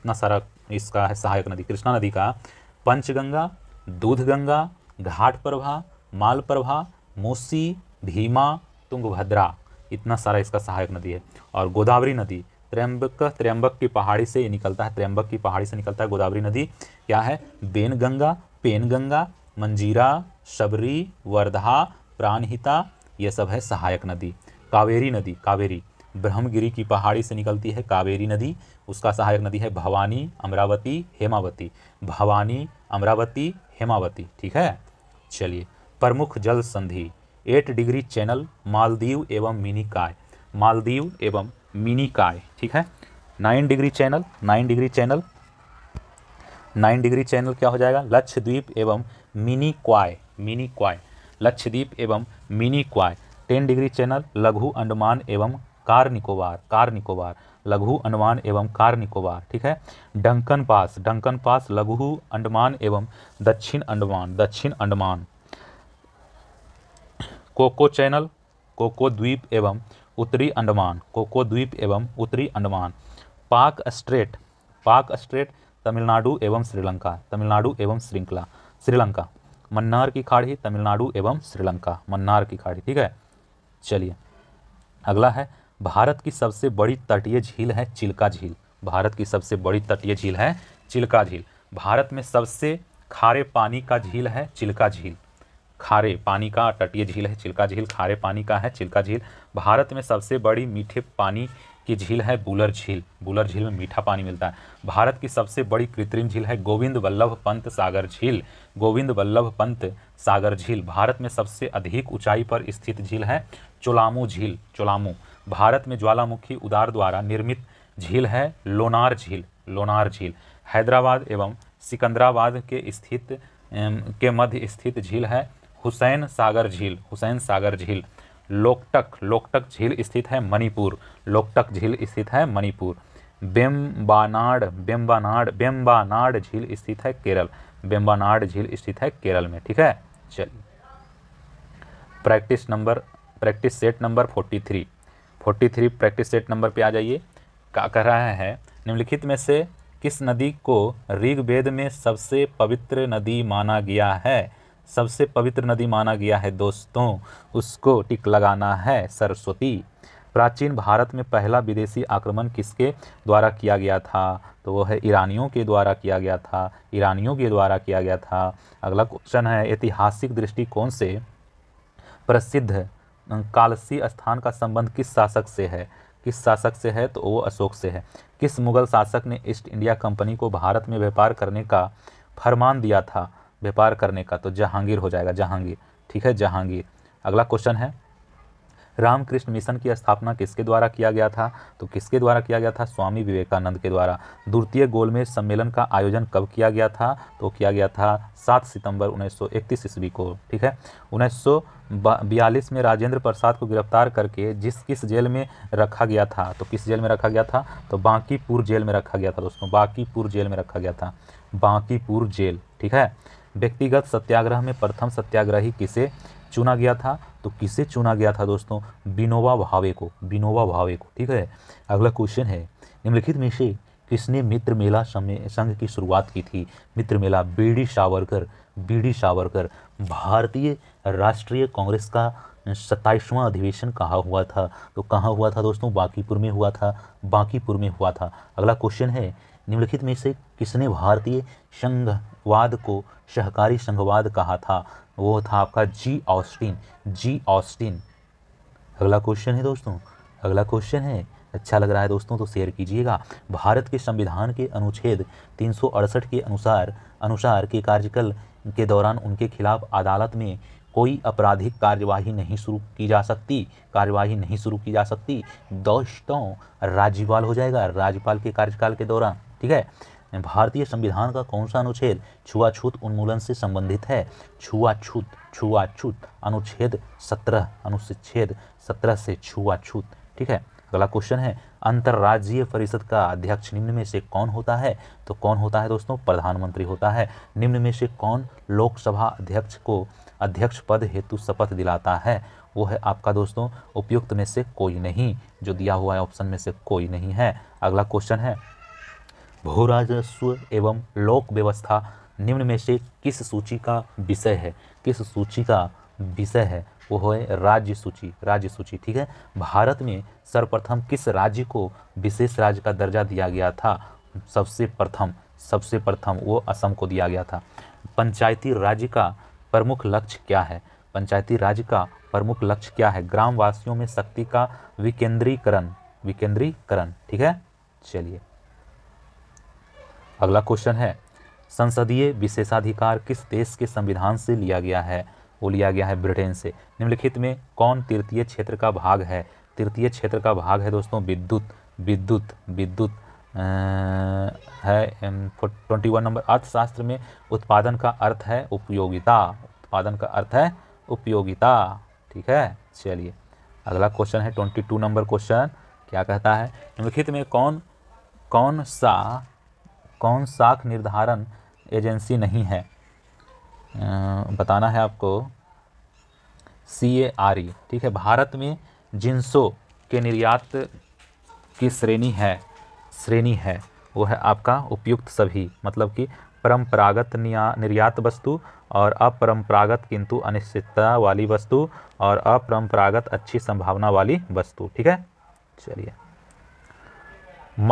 A: इतना सारा इसका है सहायक नदी कृष्णा नदी का पंचगंगा दूधगंगा घाट प्रभा माल प्रभा मूसी भीमा तुंगभद्रा इतना सारा इसका सहायक नदी है और गोदावरी नदी त्र्यंबक त्र्यंबक की पहाड़ी से ये निकलता है त्र्यंबक की पहाड़ी से निकलता है गोदावरी नदी क्या है बेनगंगा पेनगंगा मंजीरा शबरी वर्धा प्राणहिता ये सब है सहायक नदी कावेरी नदी कावेरी ब्रह्मगिरी की पहाड़ी से निकलती है कावेरी नदी उसका सहायक नदी है भवानी अमरावती हेमावती भवानी अमरावती हेमावती ठीक है चलिए प्रमुख जल संधि एट डिग्री चैनल मालदीव एवं मिनीकाय मालदीव एवं मिनीकाय ठीक है nine degree channel nine degree channel nine degree channel क्या हो जाएगा लक्षद्वीप एवं मिनी क्वाय मिनी क्वाय लक्षद्वीप एवं Minicoy ten degree channel लघु अंडमान एवं कार निकोबार कार निकोबार लघु अंडमान एवं कार निकोबार ठीक है डंकन पास डंकन पास लघु अंडमान एवं दक्षिण अंडमान दक्षिण अंडमान कोको चैनल कोको द्वीप एवं उत्तरी अंडमान कोको द्वीप एवं उत्तरी अंडमान पाक स्ट्रेट पाक स्ट्रेट तमिलनाडु एवं श्रीलंका तमिलनाडु एवं श्रृंखला श्रीलंका मन्नार की खाड़ी तमिलनाडु एवं श्रीलंका मन्नार की खाड़ी ठीक है चलिए अगला है भारत की सबसे बड़ी तटीय झील है चिल्का झील भारत की सबसे बड़ी तटीय झील है चिल्का झील भारत में सबसे खारे पानी का झील है चिल्का झील खारे पानी का तटीय झील है चिल्का झील खारे पानी का है चिल्का झील भारत में सबसे बड़ी मीठे पानी की झील है बुलर झील बुलर झील में मीठा पानी मिलता है भारत की सबसे बड़ी कृत्रिम झील है गोविंद वल्लभ पंत सागर झील गोविंद वल्लभ पंत सागर झील भारत में सबसे अधिक ऊंचाई पर स्थित झील है चोलामू झील चोलामू भारत में ज्वालामुखी उदार द्वारा निर्मित झील है लोनार झील लोनार झील हैदराबाद एवं सिकंदराबाद के स्थित के मध्य स्थित झील है हुसैन सागर झील हुसैन सागर झील लोकटक लोकटक झील स्थित है मणिपुर लोकटक झील स्थित है मणिपुर बेम्बानाड बेम्बानाड बेम्बानाड झील स्थित है केरल बेम्बानाड झील स्थित है केरल में ठीक है चलिए practice number practice set number forty three forty three practice set number पे आ जाइए का कह रहा है निम्नलिखित में से किस नदी को ऋग्वेद में सबसे पवित्र नदी माना गया है सबसे पवित्र नदी माना गया है दोस्तों उसको टिक लगाना है सरस्वती प्राचीन भारत में पहला विदेशी आक्रमण किसके द्वारा किया गया था तो वो है ईरानियों के द्वारा किया गया था ईरानियों के द्वारा किया गया था अगला क्वेश्चन है ऐतिहासिक दृष्टिकोण से प्रसिद्ध कालसी स्थान का संबंध किस शासक से है किस शासक से है तो वो अशोक से है किस मुगल शासक ने ईस्ट इंडिया कंपनी को भारत में व्यापार करने का फरमान दिया था व्यापार करने का तो जहांगीर हो जाएगा जहांगीर ठीक है जहांगीर अगला क्वेश्चन है रामकृष्ण मिशन की स्थापना किसके द्वारा किया गया था तो किसके द्वारा किया गया था स्वामी विवेकानंद के द्वारा द्वितीय गोलमेज सम्मेलन का आयोजन कब किया गया था तो किया गया था सात सितंबर 1931 ईस्वी को ठीक है उन्नीस बयालीस में राजेंद्र प्रसाद को गिरफ्तार करके जिस किस जेल में रखा गया था तो किस जेल में रखा गया था तो बांकीपुर जेल में रखा गया था दोस्तों बांकीपुर जेल में रखा गया था बांकीपुर जेल ठीक है व्यक्तिगत सत्याग्रह में प्रथम सत्याग्रही किसे चुना गया था तो किसे चुना गया था दोस्तों विनोबा भावे को विनोबा भावे को ठीक है अगला क्वेश्चन है निम्नलिखित में से किसने मित्र मेला संघ की शुरुआत की थी Mitra Mela B D Savarkar B D Savarkar भारतीय राष्ट्रीय कांग्रेस का सत्ताईसवां अधिवेशन कहाँ हुआ था तो कहाँ हुआ था दोस्तों बांकीपुर में हुआ था बांकीपुर में हुआ था अगला क्वेश्चन है निम्नलिखित में से किसने भारतीय संघवाद को सहकारी संघवाद कहा था वो था आपका जी ऑस्टिन जी ऑस्टिन अगला क्वेश्चन है दोस्तों अगला क्वेश्चन है अच्छा लग रहा है दोस्तों तो शेयर कीजिएगा भारत के संविधान के अनुच्छेद तीन के अनुसार अनुसार के कार्यकाल के दौरान उनके खिलाफ अदालत में कोई आपराधिक कार्यवाही नहीं शुरू की जा सकती कार्यवाही नहीं शुरू की जा सकती दोस्तों राज्यपाल हो जाएगा राज्यपाल के कार्यकाल के दौरान ठीक है भारतीय संविधान का कौन सा अनुच्छेद छुआछूत उन्मूलन से संबंधित है छुआछूत छुआछूत अनुच्छेद सत्रह अनुच्छेद सत्रह से छुआछूत ठीक है अगला क्वेश्चन है अंतर्राज्यीय परिषद का अध्यक्ष निम्न में से कौन होता है तो कौन होता है दोस्तों प्रधानमंत्री होता है निम्न में से कौन लोकसभा अध्यक्ष को अध्यक्ष पद हेतु शपथ दिलाता है वो है आपका दोस्तों उपयुक्त में से कोई नहीं जो दिया हुआ है ऑप्शन में से कोई नहीं है अगला क्वेश्चन है भू राजस्व एवं लोक व्यवस्था निम्न में से किस सूची का विषय है किस सूची का विषय है वो है राज्य सूची राज्य सूची ठीक है भारत में सर्वप्रथम किस राज्य को विशेष राज्य का दर्जा दिया गया था सबसे प्रथम सबसे प्रथम वो असम को दिया गया था पंचायती राज्य का प्रमुख लक्ष्य क्या है पंचायती राज्य का प्रमुख लक्ष्य क्या है ग्रामवासियों में शक्ति का विकेंद्रीकरण विकेंद्रीकरण ठीक है चलिए अगला क्वेश्चन है संसदीय विशेषाधिकार किस देश के संविधान से लिया गया है वो लिया गया है ब्रिटेन से निम्नलिखित में कौन तृतीय क्षेत्र का भाग है तृतीय क्षेत्र का भाग है दोस्तों विद्युत विद्युत विद्युत है ट्वेंटी वन नंबर अर्थशास्त्र में उत्पादन का अर्थ है उपयोगिता उत्पादन का अर्थ है उपयोगिता ठीक है चलिए अगला क्वेश्चन है ट्वेंटी टू नंबर क्वेश्चन क्या कहता है निम्नलिखित में कौन कौन सा कौन साख निर्धारण एजेंसी नहीं है बताना है आपको सी ए आर ई ठीक है भारत में जिनसों के निर्यात की श्रेणी है श्रेणी है वो है आपका उपयुक्त सभी मतलब कि परंपरागत निर्यात वस्तु और अपरंपरागत किंतु अनिश्चितता वाली वस्तु और अपरंपरागत अच्छी संभावना वाली वस्तु ठीक है चलिए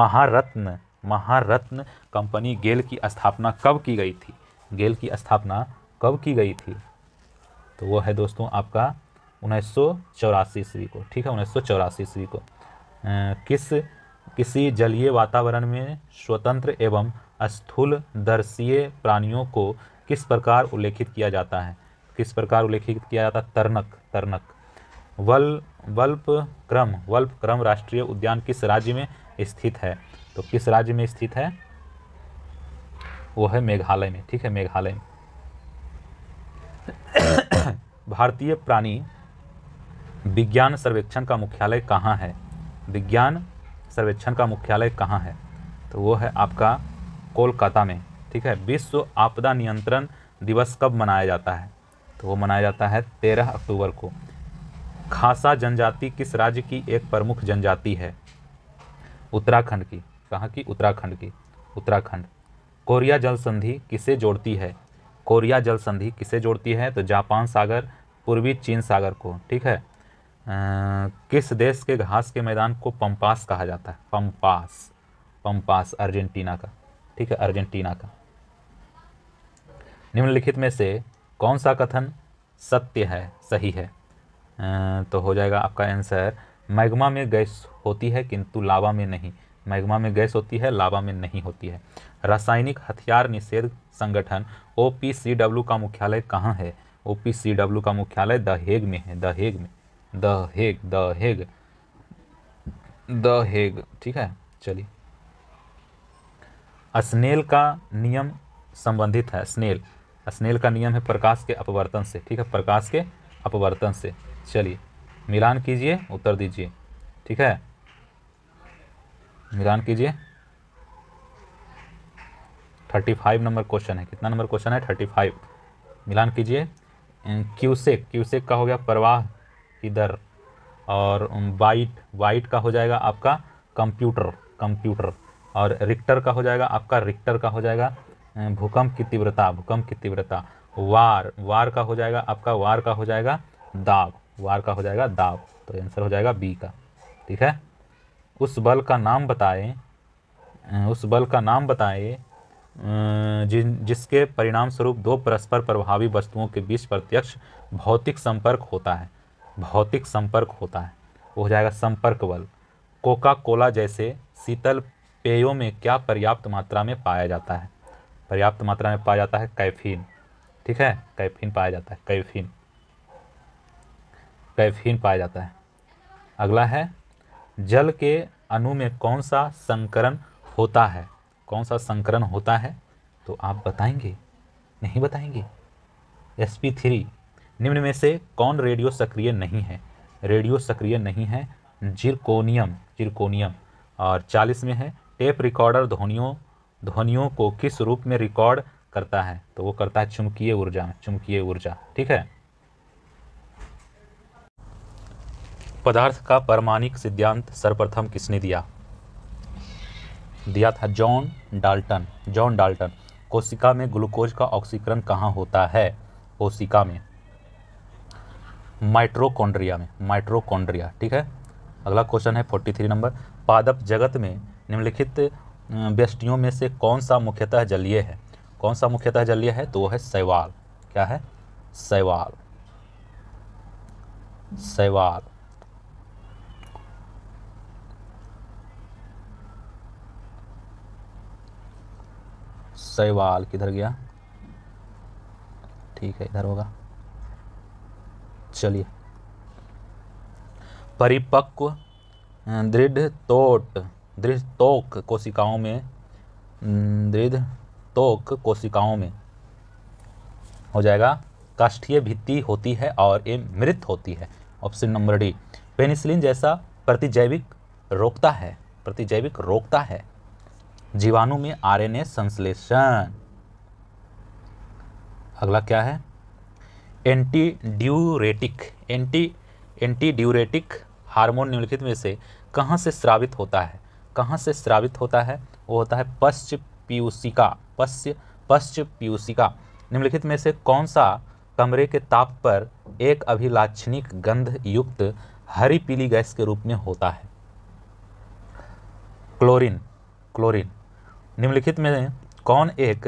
A: महारत्न महारत्न कंपनी गेल की स्थापना कब की गई थी गेल की स्थापना कब की गई थी तो वो है दोस्तों आपका उन्नीस सौ चौरासी ईस्वी को ठीक है उन्नीस सौ चौरासी ईस्वी को किस किसी जलीय वातावरण में स्वतंत्र एवं स्थूल दर्शीय प्राणियों को किस प्रकार उल्लेखित किया जाता है किस प्रकार उल्लेखित किया जाता है तरनक तरनक वल वल्प क्रम वल्प क्रम राष्ट्रीय उद्यान किस राज्य में स्थित है तो किस राज्य में स्थित है वो है मेघालय में ठीक है मेघालय में [coughs] भारतीय प्राणी विज्ञान सर्वेक्षण का मुख्यालय कहाँ है विज्ञान सर्वेक्षण का मुख्यालय कहाँ है तो वो है आपका कोलकाता में ठीक है विश्व आपदा नियंत्रण दिवस कब मनाया जाता है तो वो मनाया जाता है तेरह अक्टूबर को खासा जनजाति किस राज्य की एक प्रमुख जनजाति है उत्तराखंड की कहाँ की उत्तराखंड की उत्तराखंड कोरिया जल संधि किसे जोड़ती है कोरिया जल संधि किसे जोड़ती है तो जापान सागर पूर्वी चीन सागर को ठीक है आ, किस देश के घास के मैदान को पम्पास कहा जाता है पम्पास पम्पास अर्जेंटीना का ठीक है अर्जेंटीना का निम्नलिखित में से कौन सा कथन सत्य है सही है आ, तो हो जाएगा आपका आंसर मैग्मा में गैस होती है किंतु लावा में नहीं मैग्मा में गैस होती है लावा में नहीं होती है रासायनिक हथियार निषेध संगठन ओ का मुख्यालय कहाँ है ओ का मुख्यालय द हेग में है द हेग में the Hague the Hague the Hague ठीक है चलिए स्नेल का नियम संबंधित है स्नेल स्नेल का नियम है प्रकाश के अपवर्तन से ठीक है प्रकाश के अपवर्तन से चलिए मिलान कीजिए उत्तर दीजिए ठीक है निदान कीजिए थर्टी फाइव नंबर क्वेश्चन है कितना नंबर क्वेश्चन है थर्टी फाइव मिलान कीजिए क्यूसेक क्यूसेक का हो गया प्रवाह की दर और वाइट वाइट का हो जाएगा आपका कंप्यूटर कंप्यूटर और रिक्टर का हो जाएगा आपका रिक्टर का हो जाएगा भूकंप की तीव्रता भूकंप की तीव्रता वार वार का हो जाएगा आपका वार का हो जाएगा दाब वार का हो जाएगा दाब तो आंसर हो जाएगा बी का ठीक है उस बल का नाम बताएं उस बल का नाम बताएं जिन जिसके परिणाम स्वरूप दो परस्पर प्रभावी वस्तुओं के बीच प्रत्यक्ष भौतिक संपर्क होता है भौतिक संपर्क होता है वो हो जाएगा संपर्क बल कोका कोला जैसे शीतल पेयों में क्या पर्याप्त मात्रा में पाया जाता है पर्याप्त मात्रा में पाया जाता है कैफीन ठीक है कैफीन पाया जाता है कैफीन कैफीन पाया जाता है अगला है जल के अणु में कौन सा संकरण होता है कौन सा संकरण होता है तो आप बताएंगे नहीं बताएंगे एस पी थ्री निम्न में से कौन रेडियो सक्रिय नहीं है रेडियो सक्रिय नहीं है जिरकोनियम जिरकोनियम और चालीस में है टेप रिकॉर्डर ध्वनियों ध्वनियों को किस रूप में रिकॉर्ड करता है तो वो करता है चुंबकीय ऊर्जा में चुंबकीय ऊर्जा ठीक है पदार्थ का परमाणिक सिद्धांत सर्वप्रथम किसने दिया दिया था जॉन डाल्टन जॉन डाल्टन कोशिका में ग्लूकोज का ऑक्सीकरण कहाँ होता है कोशिका में माइट्रोकोन्ड्रिया में माइट्रोकोंड्रिया ठीक है अगला क्वेश्चन है फोर्टी थ्री नंबर पादप जगत में निम्नलिखित व्यष्टियों में से कौन सा मुख्यतः जलीय है कौन सा मुख्यतः जलीय है तो वह है शैवाल क्या है शैवाल शैवाल सहवाल किधर गया ठीक है इधर होगा चलिए परिपक्व अं, दृढ़ तोट दृढ़ तोक कोशिकाओं में अं, दृढ़ तोक कोशिकाओं में हो जाएगा काष्ठीय भित्ति होती है और ये मृत होती है ऑप्शन नंबर डी पेनिसिलिन जैसा प्रतिजैविक रोकता है प्रतिजैविक रोकता है जीवाणु में आरएनए संश्लेषण अगला क्या है anti diuretic anti anti diuretic hormone निम्नलिखित में से कहाँ से स्रावित होता है कहाँ से स्रावित होता है वो होता है पश्च पीयूसिका पश्च पश्च पीयूसिका निम्नलिखित में से कौन सा कमरे के ताप पर एक अभिलाक्षणिक गंध युक्त हरी पीली गैस के रूप में होता है क्लोरीन क्लोरीन निम्नलिखित में कौन एक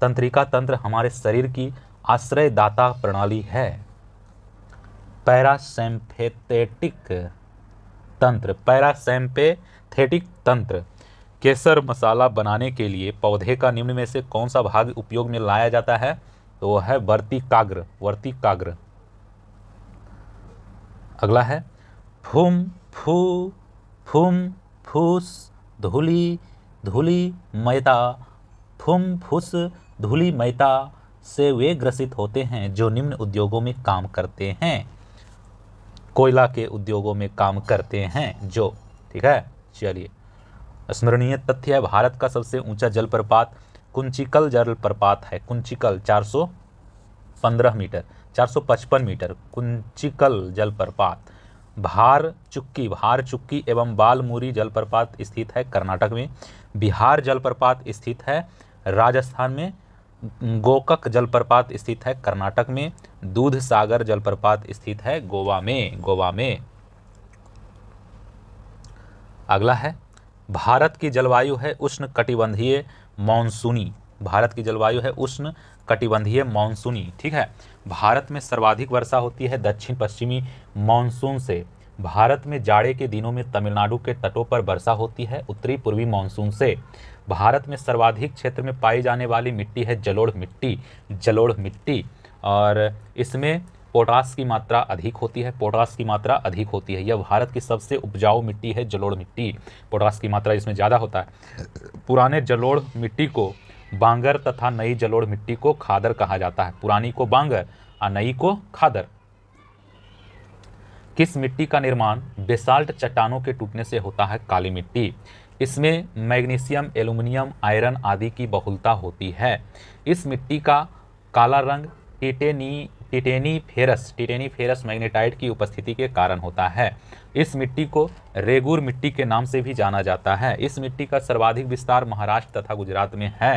A: तंत्रिका तंत्र हमारे शरीर की आश्रयदाता प्रणाली है पैरासैम्फेथेटिक तंत्र पैरासैम्पेथेटिक तंत्र केसर मसाला बनाने के लिए पौधे का निम्न में से कौन सा भाग उपयोग में लाया जाता है तो वह है वर्तिकाग्र वर्तिकाग्र अगला है फूम फू फूम फूस धूली धूली मैता थुम फुस धूली मैता से वे ग्रसित होते हैं जो निम्न उद्योगों में काम करते हैं कोयला के उद्योगों में काम करते हैं जो ठीक है चलिए स्मरणीय तथ्य है भारत का सबसे ऊंचा जलप्रपात कुंचिकल जलप्रपात है कुंचिकल 415 मीटर 455 मीटर कुंचिकल जलप्रपात भार चुक्की भार चुक्की एवं बालमुरी जलप्रपात स्थित है कर्नाटक में बिहार जलप्रपात स्थित है राजस्थान में गोकक जलप्रपात स्थित है कर्नाटक में दूध सागर जलप्रपात स्थित है गोवा में गोवा में अगला है भारत की जलवायु है उष्ण कटिबंधीय मानसूनी भारत की जलवायु है उष्ण कटिबंधीय मानसूनी ठीक है भारत में सर्वाधिक वर्षा होती है दक्षिण पश्चिमी मानसून से भारत में जाड़े के दिनों में तमिलनाडु के तटों पर वर्षा होती है उत्तरी पूर्वी मानसून से भारत में सर्वाधिक क्षेत्र में पाई जाने वाली मिट्टी है जलोढ़ मिट्टी जलोढ़ मिट्टी और इसमें पोटास की मात्रा अधिक होती है पोटास की मात्रा अधिक होती है यह भारत की सबसे उपजाऊ मिट्टी है जलोढ़ मिट्टी पोटास की मात्रा इसमें ज़्यादा होता है पुराने जलोढ़ मिट्टी को बांगर तथा नई जलोढ़ मिट्टी को खादर कहा जाता है पुरानी को बांगर और नई को खादर किस मिट्टी का निर्माण बेसाल्ट चट्टानों के टूटने से होता है काली मिट्टी इसमें मैग्नीशियम एल्यूमिनियम आयरन आदि की बहुलता होती है इस मिट्टी का काला रंग titani titaniferous titaniferous magnetite की उपस्थिति के कारण होता है इस मिट्टी को रेगुर मिट्टी के नाम से भी जाना जाता है इस मिट्टी का सर्वाधिक विस्तार महाराष्ट्र तथा गुजरात में है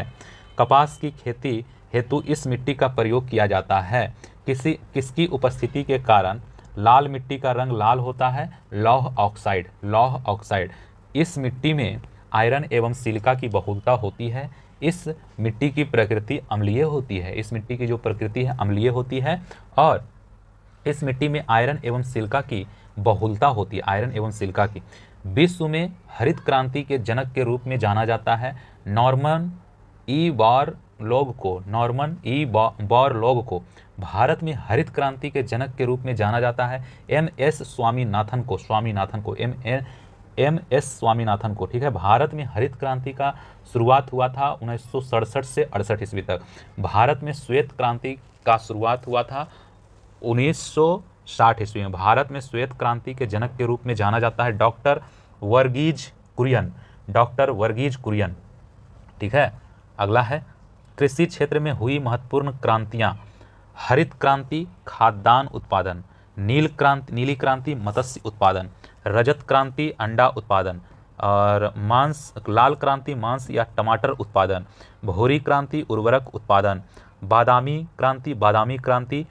A: कपास की खेती हेतु इस मिट्टी का प्रयोग किया जाता है किसी किसकी उपस्थिति के कारण लाल मिट्टी का रंग लाल होता है लौह ऑक्साइड लौह ऑक्साइड इस मिट्टी में आयरन एवं सिलिका की बहुलता होती है इस मिट्टी की प्रकृति अम्लीय होती है इस मिट्टी की जो प्रकृति है अम्लीय होती है और इस मिट्टी में आयरन एवं सिल्का की बहुलता होती है आयरन एवं सिल्का की विश्व में हरित क्रांति के जनक के रूप में जाना जाता है नॉर्मन ई बार लोग को नॉर्मन ई बॉर लोग को भारत में हरित क्रांति के जनक के रूप में जाना जाता है एम एस स्वामीनाथन को स्वामीनाथन को M N M S Swaminathan को ठीक है भारत में हरित क्रांति का शुरुआत हुआ था उन्नीस से अड़सठ ईस्वी तक भारत में श्वेत क्रांति का शुरुआत हुआ था उन्नीस साठ ईस्वी में भारत में श्वेत क्रांति के जनक के रूप में जाना जाता है डॉक्टर वर्गीज कुरियन डॉक्टर वर्गीज कुरियन ठीक है अगला है कृषि क्षेत्र में हुई महत्वपूर्ण क्रांतियाँ हरित क्रांति खाद्यान्न उत्पादन नील क्रांति नीली क्रांति मत्स्य उत्पादन रजत क्रांति अंडा उत्पादन और मांस लाल क्रांति मांस या टमाटर उत्पादन भोरी क्रांति उर्वरक उत्पादन बादामी क्रांति बादामी क्रांति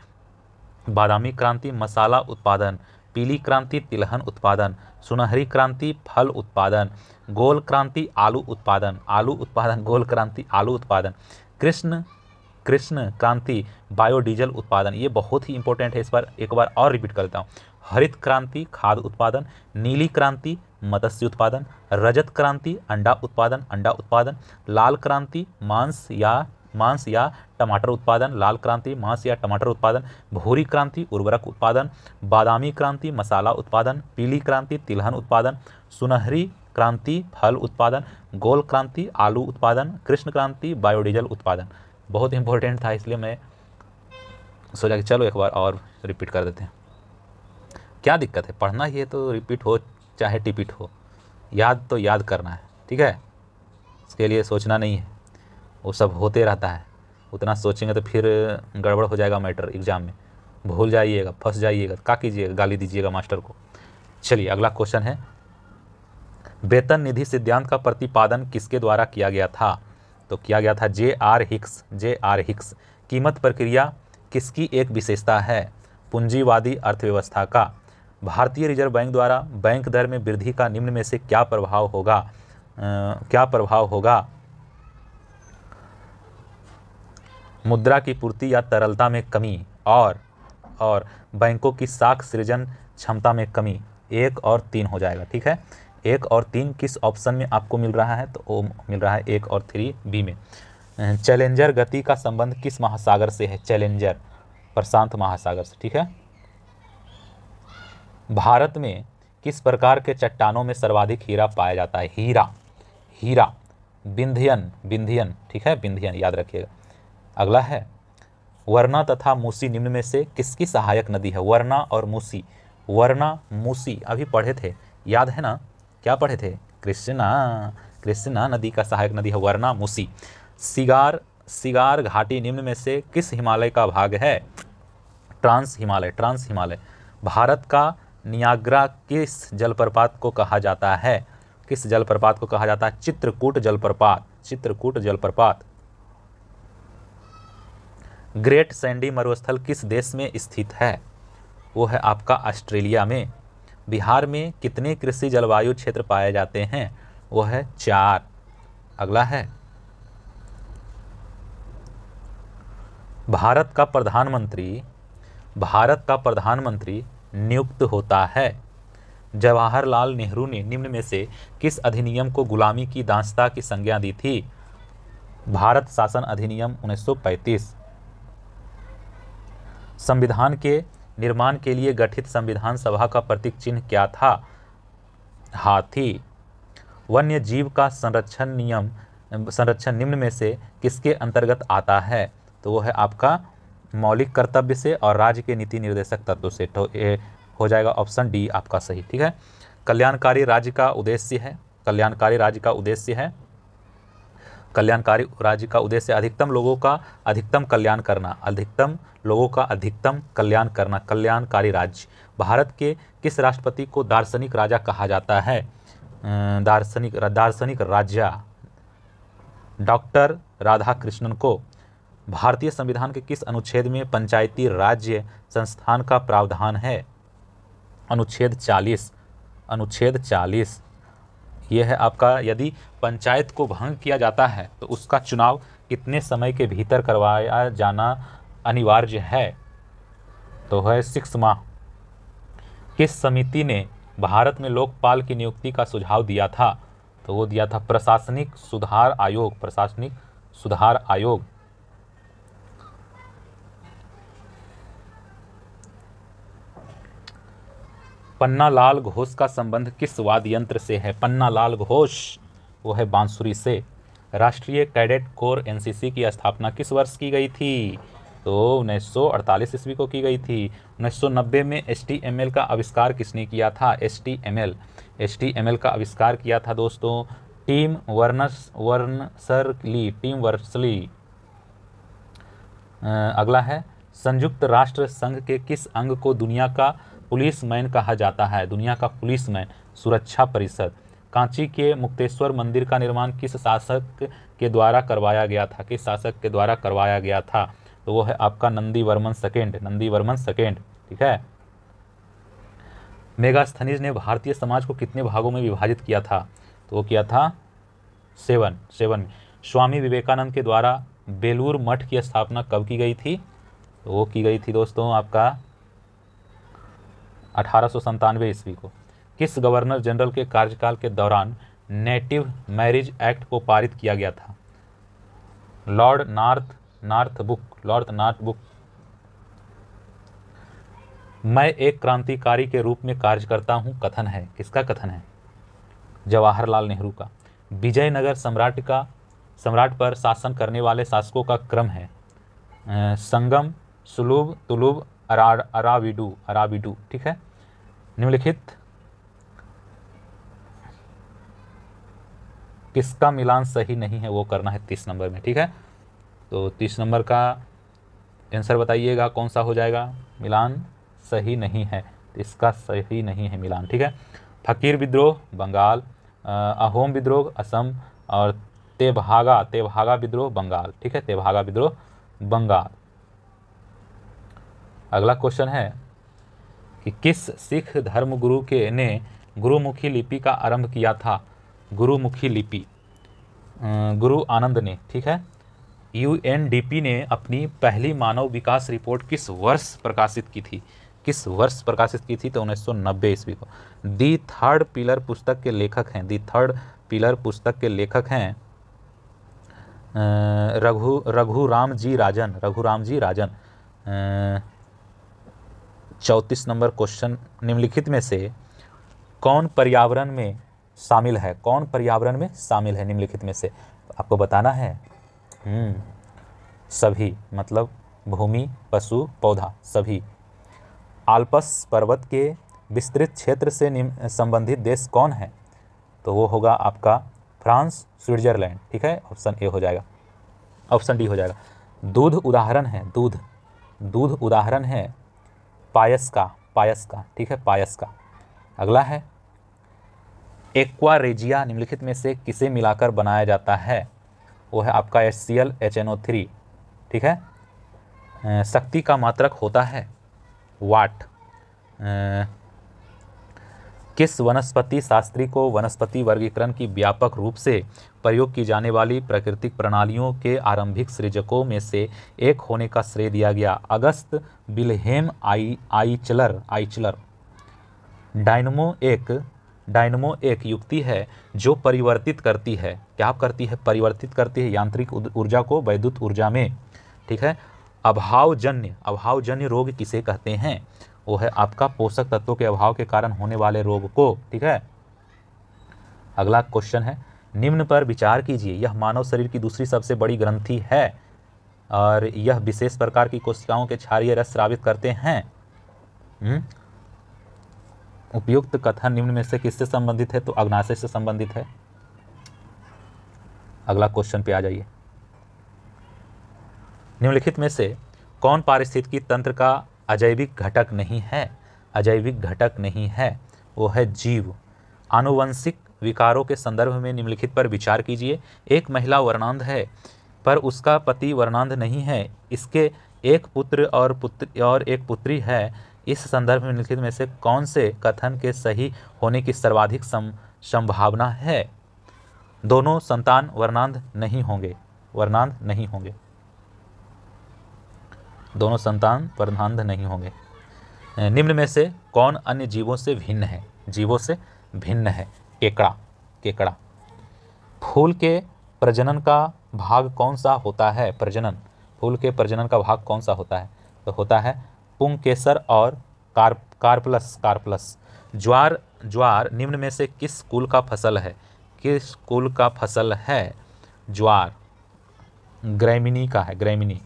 A: बादामी क्रांति मसाला उत्पादन पीली क्रांति तिलहन उत्पादन सुनहरी क्रांति फल उत्पादन गोल क्रांति आलू उत्पादन आलू उत्पादन गोल क्रांति आलू उत्पादन कृष्ण कृष्ण क्रांति बायोडीजल उत्पादन ये बहुत ही इंपॉर्टेंट है इस बार एक बार और रिपीट करता हूँ हरित क्रांति खाद उत्पादन नीली क्रांति मत्स्य उत्पादन रजत क्रांति अंडा उत्पादन अंडा उत्पादन लाल क्रांति मांस या मांस या टमाटर उत्पादन लाल क्रांति मांस या टमाटर उत्पादन भूरी क्रांति उर्वरक उत्पादन बादामी क्रांति मसाला उत्पादन पीली क्रांति तिलहन उत्पादन सुनहरी क्रांति फल उत्पादन गोल क्रांति आलू उत्पादन कृष्ण क्रांति बायोडीजल उत्पादन बहुत इंपॉर्टेंट था इसलिए मैं सोचा कि चलो एक बार और रिपीट कर देते हैं क्या दिक्कत है पढ़ना ही है तो रिपीट हो चाहे टिपीट हो याद तो याद करना है ठीक है इसके लिए सोचना नहीं है वो सब होते रहता है उतना सोचेंगे तो फिर गड़बड़ हो जाएगा मैटर एग्ज़ाम में भूल जाइएगा फंस जाइएगा का कीजिएगा गाली दीजिएगा मास्टर को चलिए अगला क्वेश्चन है वेतन निधि सिद्धांत का प्रतिपादन किसके द्वारा किया गया था तो किया गया था J R Hicks J R Hicks कीमत प्रक्रिया किसकी एक विशेषता है पूंजीवादी अर्थव्यवस्था का भारतीय रिजर्व बैंक द्वारा बैंक दर में वृद्धि का निम्न में से क्या प्रभाव होगा आ, क्या प्रभाव होगा मुद्रा की पूर्ति या तरलता में कमी और और बैंकों की साख सृजन क्षमता में कमी एक और तीन हो जाएगा ठीक है एक और तीन किस ऑप्शन में आपको मिल रहा है तो ओ मिल रहा है एक और थ्री बी में चैलेंजर गति का संबंध किस महासागर से है चैलेंजर प्रशांत महासागर से ठीक है भारत में किस प्रकार के चट्टानों में सर्वाधिक हीरा पाया जाता है हीरा हीरा बिंधियन बिंधियन ठीक है बिंधियन याद रखिएगा अगला है वर्णा तथा मूसी निम्न में से किसकी सहायक नदी है वर्णा और मूसी वर्णा मूसी अभी पढ़े थे याद है ना क्या पढ़े थे कृष्णा कृष्णा नदी का सहायक नदी है वर्णा मूसी सिगार सिगार घाटी निम्न में से किस हिमालय का भाग है ट्रांस हिमालय ट्रांस हिमालय भारत का नियाग्रा किस जलप्रपात को कहा जाता है किस जलप्रपात को कहा जाता है चित्रकूट जलप्रपात चित्रकूट जलप्रपात ग्रेट सैंडी मरुस्थल किस देश में स्थित है वो है आपका ऑस्ट्रेलिया में बिहार में कितने कृषि जलवायु क्षेत्र पाए जाते हैं वो है चार अगला है भारत का प्रधानमंत्री भारत का प्रधानमंत्री नियुक्त होता है जवाहरलाल नेहरू ने निम्न में से किस अधिनियम को गुलामी की दांस्ता की संज्ञा दी थी भारत शासन अधिनियम 1935 संविधान के निर्माण के लिए गठित संविधान सभा का प्रतीक चिन्ह क्या था हाथी वन्य जीव का संरक्षण नियम संरक्षण निम्न में से किसके अंतर्गत आता है तो वो है आपका मौलिक कर्तव्य से और राज्य के नीति निर्देशक तत्व से तो ए हो जाएगा ऑप्शन डी आपका सही ठीक है कल्याणकारी राज्य का उद्देश्य है कल्याणकारी राज्य का उद्देश्य है कल्याणकारी राज्य का उद्देश्य अधिकतम लोगों का अधिकतम कल्याण करना अधिकतम लोगों का अधिकतम कल्याण करना कल्याणकारी राज्य भारत के किस राष्ट्रपति को दार्शनिक राजा कहा जाता है दार्शनिक दार्शनिक राजा डॉक्टर राधा कृष्णन को भारतीय संविधान के किस अनुच्छेद में पंचायती राज्य संस्थान का प्रावधान है अनुच्छेद 40 अनुच्छेद चालीस ये है आपका यदि पंचायत को भंग किया जाता है तो उसका चुनाव कितने समय के भीतर करवाया जाना अनिवार्य है तो है सिक्स माह किस समिति ने भारत में लोकपाल की नियुक्ति का सुझाव दिया था तो वो दिया था प्रशासनिक सुधार आयोग प्रशासनिक सुधार आयोग पन्ना लाल घोष का संबंध किस वाद्य यंत्र से है पन्ना लाल घोष वो है बांसुरी से राष्ट्रीय कैडेट कोर एनसीसी की स्थापना किस वर्ष की गई थी तो 1948 ईस्वी को की गई थी 1990 में एल का आविष्कार किसने किया था एम एल का आविष्कार किया था दोस्तों टीम वर्नस वर्नसरली टीम वर्सली अगला है संयुक्त राष्ट्र संघ के किस अंग को दुनिया का पुलिस मैन कहा जाता है दुनिया का पुलिस मैन सुरक्षा परिषद कांची के मुक्तेश्वर मंदिर का निर्माण किस शासक के द्वारा करवाया गया था किस शासक के द्वारा करवाया गया था तो वो है आपका Nandivarman second Nandivarman second ठीक है मेगास्थनीज ने भारतीय समाज को कितने भागों में विभाजित किया था तो वो किया था सेवन सेवन स्वामी विवेकानंद के द्वारा बेलूर मठ की स्थापना कब की गई थी तो वो की गई थी दोस्तों आपका अठारह ईस्वी को किस गवर्नर जनरल के कार्यकाल के दौरान नेटिव मैरिज एक्ट को पारित किया गया था Lord North Northbrook Lord Northbrook मैं एक क्रांतिकारी के रूप में कार्य करता हूँ कथन है किसका कथन है जवाहरलाल नेहरू का विजयनगर सम्राट का सम्राट पर शासन करने वाले शासकों का क्रम है संगम सुलूब तुलूब अरा अराविडू अराविडू ठीक है निम्नलिखित किसका मिलान सही नहीं है वो करना है तीस नंबर में ठीक है तो तीस नंबर का आंसर बताइएगा कौन सा हो जाएगा मिलान सही नहीं है इसका सही नहीं है मिलान ठीक है फकीर विद्रोह बंगाल अहोम विद्रोह असम और तेभागा तेभागा विद्रोह बंगाल ठीक है तेभागा विद्रोह बंगाल अगला क्वेश्चन है कि किस सिख धर्मगुरु के ने गुरुमुखी लिपि का आरंभ किया था गुरुमुखी लिपि गुरु आनंद ने ठीक है यूएनडीपी ने अपनी पहली मानव विकास रिपोर्ट किस वर्ष प्रकाशित की थी किस वर्ष प्रकाशित की थी तो 1990 ईस्वी को दी थर्ड पिलर पुस्तक के लेखक हैं दी थर्ड पिलर पुस्तक के लेखक हैं रघु रघुराम जी राजन रघुराम जी राजन चौंतीस नंबर क्वेश्चन निम्नलिखित में से कौन पर्यावरण में शामिल है कौन पर्यावरण में शामिल है निम्नलिखित में से आपको बताना है हम्म, सभी मतलब भूमि पशु पौधा सभी आल्पस पर्वत के विस्तृत क्षेत्र से संबंधित देश कौन है तो वो होगा आपका फ्रांस स्विट्जरलैंड ठीक है ऑप्शन ए हो जाएगा ऑप्शन डी हो जाएगा दूध उदाहरण है दूध दूध उदाहरण है पायस का पायस का ठीक है पायस का अगला है एक्वा रेजिया निम्नलिखित में से किसे मिलाकर बनाया जाता है वो है आपका H C L H N O three ठीक है शक्ति का मात्रक होता है वाट किस वनस्पति शास्त्री को वनस्पति वर्गीकरण की व्यापक रूप से प्रयोग की जाने वाली प्राकृतिक प्रणालियों के आरंभिक सृजकों में से एक होने का श्रेय दिया गया अगस्त बिलहेम आई आईचलर आईचलर डायनमो एक डायनमो एक युक्ति है जो परिवर्तित करती है क्या करती है परिवर्तित करती है यांत्रिक ऊर्जा को वैद्युत ऊर्जा में ठीक है अभावजन्य अभावजन्य रोग किसे कहते हैं वो है आपका पोषक तत्वों के अभाव के कारण होने वाले रोग को ठीक है अगला क्वेश्चन है निम्न पर विचार कीजिए यह मानव शरीर की दूसरी सबसे बड़ी ग्रंथि है और यह विशेष प्रकार की कोशिकाओं के क्षारिय रस श्रावित करते हैं हम्म? उपयुक्त कथन निम्न में से किससे संबंधित है तो अग्नाशय से संबंधित है अगला क्वेश्चन पे आ जाइए निम्नलिखित में से कौन पारिस्थितिकी तंत्र का अजैविक घटक नहीं है अजैविक घटक नहीं है वो है जीव आनुवंशिक विकारों के संदर्भ में निम्नलिखित पर विचार कीजिए एक महिला वर्णांध है पर उसका पति वर्णांध नहीं है इसके एक पुत्र और पुत्र और एक पुत्री है इस संदर्भ में निम्नलिखित में से कौन से कथन के सही होने की सर्वाधिक संभावना है दोनों संतान वर्णांध नहीं होंगे वर्णांध नहीं होंगे दोनों संतान प्रधान नहीं होंगे निम्न में से कौन अन्य जीवों से भिन्न है जीवों से भिन्न है केकड़ा केकड़ा फूल के प्रजनन का भाग कौन सा होता है प्रजनन फूल के प्रजनन का भाग कौन सा होता है तो होता है पुंग केसर और कार्प कार्पलस कार्पलस ज्वार ज्वार निम्न में से किस कुल का फसल है किस कुल का फसल है ज्वार ग्रैमिनी का है ग्रैमिनी